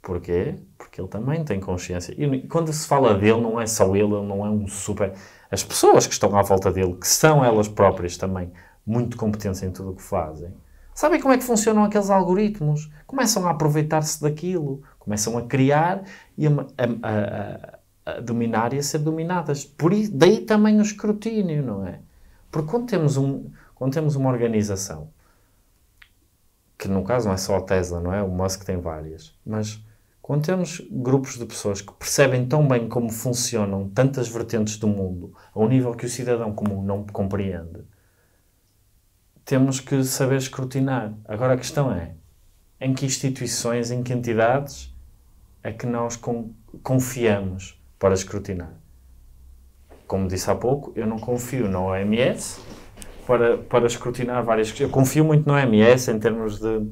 Speaker 1: Porquê? Porque ele também tem consciência. E quando se fala dele, não é só ele, ele não é um super. As pessoas que estão à volta dele, que são elas próprias também muito competentes em tudo o que fazem, sabem como é que funcionam aqueles algoritmos? Começam a aproveitar-se daquilo, começam a criar e a, a, a, a dominar e a ser dominadas. Por isso, daí também o escrutínio, não é? Porque quando temos, um, quando temos uma organização, que no caso não é só a Tesla, não é? O Musk tem várias, mas quando temos grupos de pessoas que percebem tão bem como funcionam tantas vertentes do mundo, a um nível que o cidadão comum não compreende, temos que saber escrutinar. Agora a questão é: em que instituições, em que entidades é que nós confiamos para escrutinar? como disse há pouco, eu não confio na OMS para, para escrutinar várias questões. Eu confio muito na OMS em termos de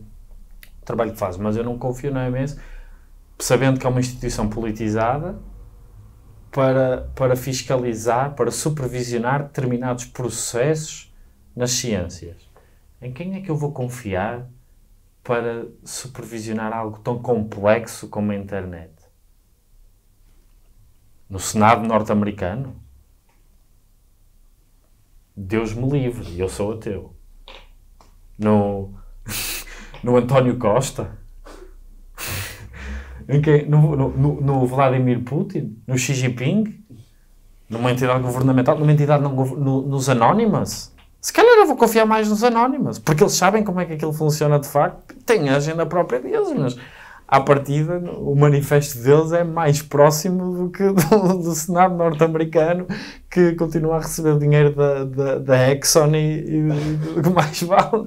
Speaker 1: trabalho que faz, mas eu não confio na OMS sabendo que é uma instituição politizada para, para fiscalizar, para supervisionar determinados processos nas ciências. Em quem é que eu vou confiar para supervisionar algo tão complexo como a internet? No Senado norte-americano? Deus me livre, eu sou ateu. No, no António Costa, em quem, no, no, no Vladimir Putin, no Xi Jinping, numa entidade governamental, numa entidade no, nos anónimas. Se calhar eu vou confiar mais nos anónimas, porque eles sabem como é que aquilo funciona de facto, têm a agenda própria deles, mas à partida, o manifesto deles é mais próximo do que do, do Senado norte-americano, que continua a receber dinheiro da, da, da Exxon e, e do mais vale.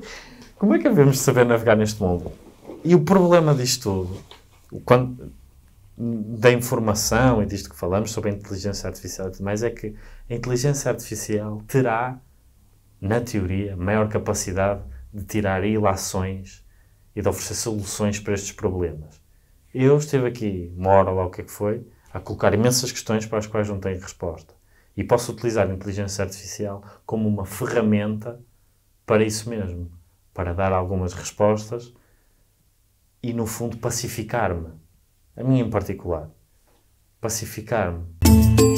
Speaker 1: Como é que devemos saber navegar neste mundo? E o problema disto tudo, quando, da informação e disto que falamos sobre a inteligência artificial e tudo mais, é que a inteligência artificial terá, na teoria, maior capacidade de tirar ilações e de oferecer soluções para estes problemas. Eu esteve aqui uma hora lá, o que é que foi, a colocar imensas questões para as quais não tenho resposta. E posso utilizar a inteligência artificial como uma ferramenta para isso mesmo, para dar algumas respostas e, no fundo, pacificar-me. A mim em particular. Pacificar-me.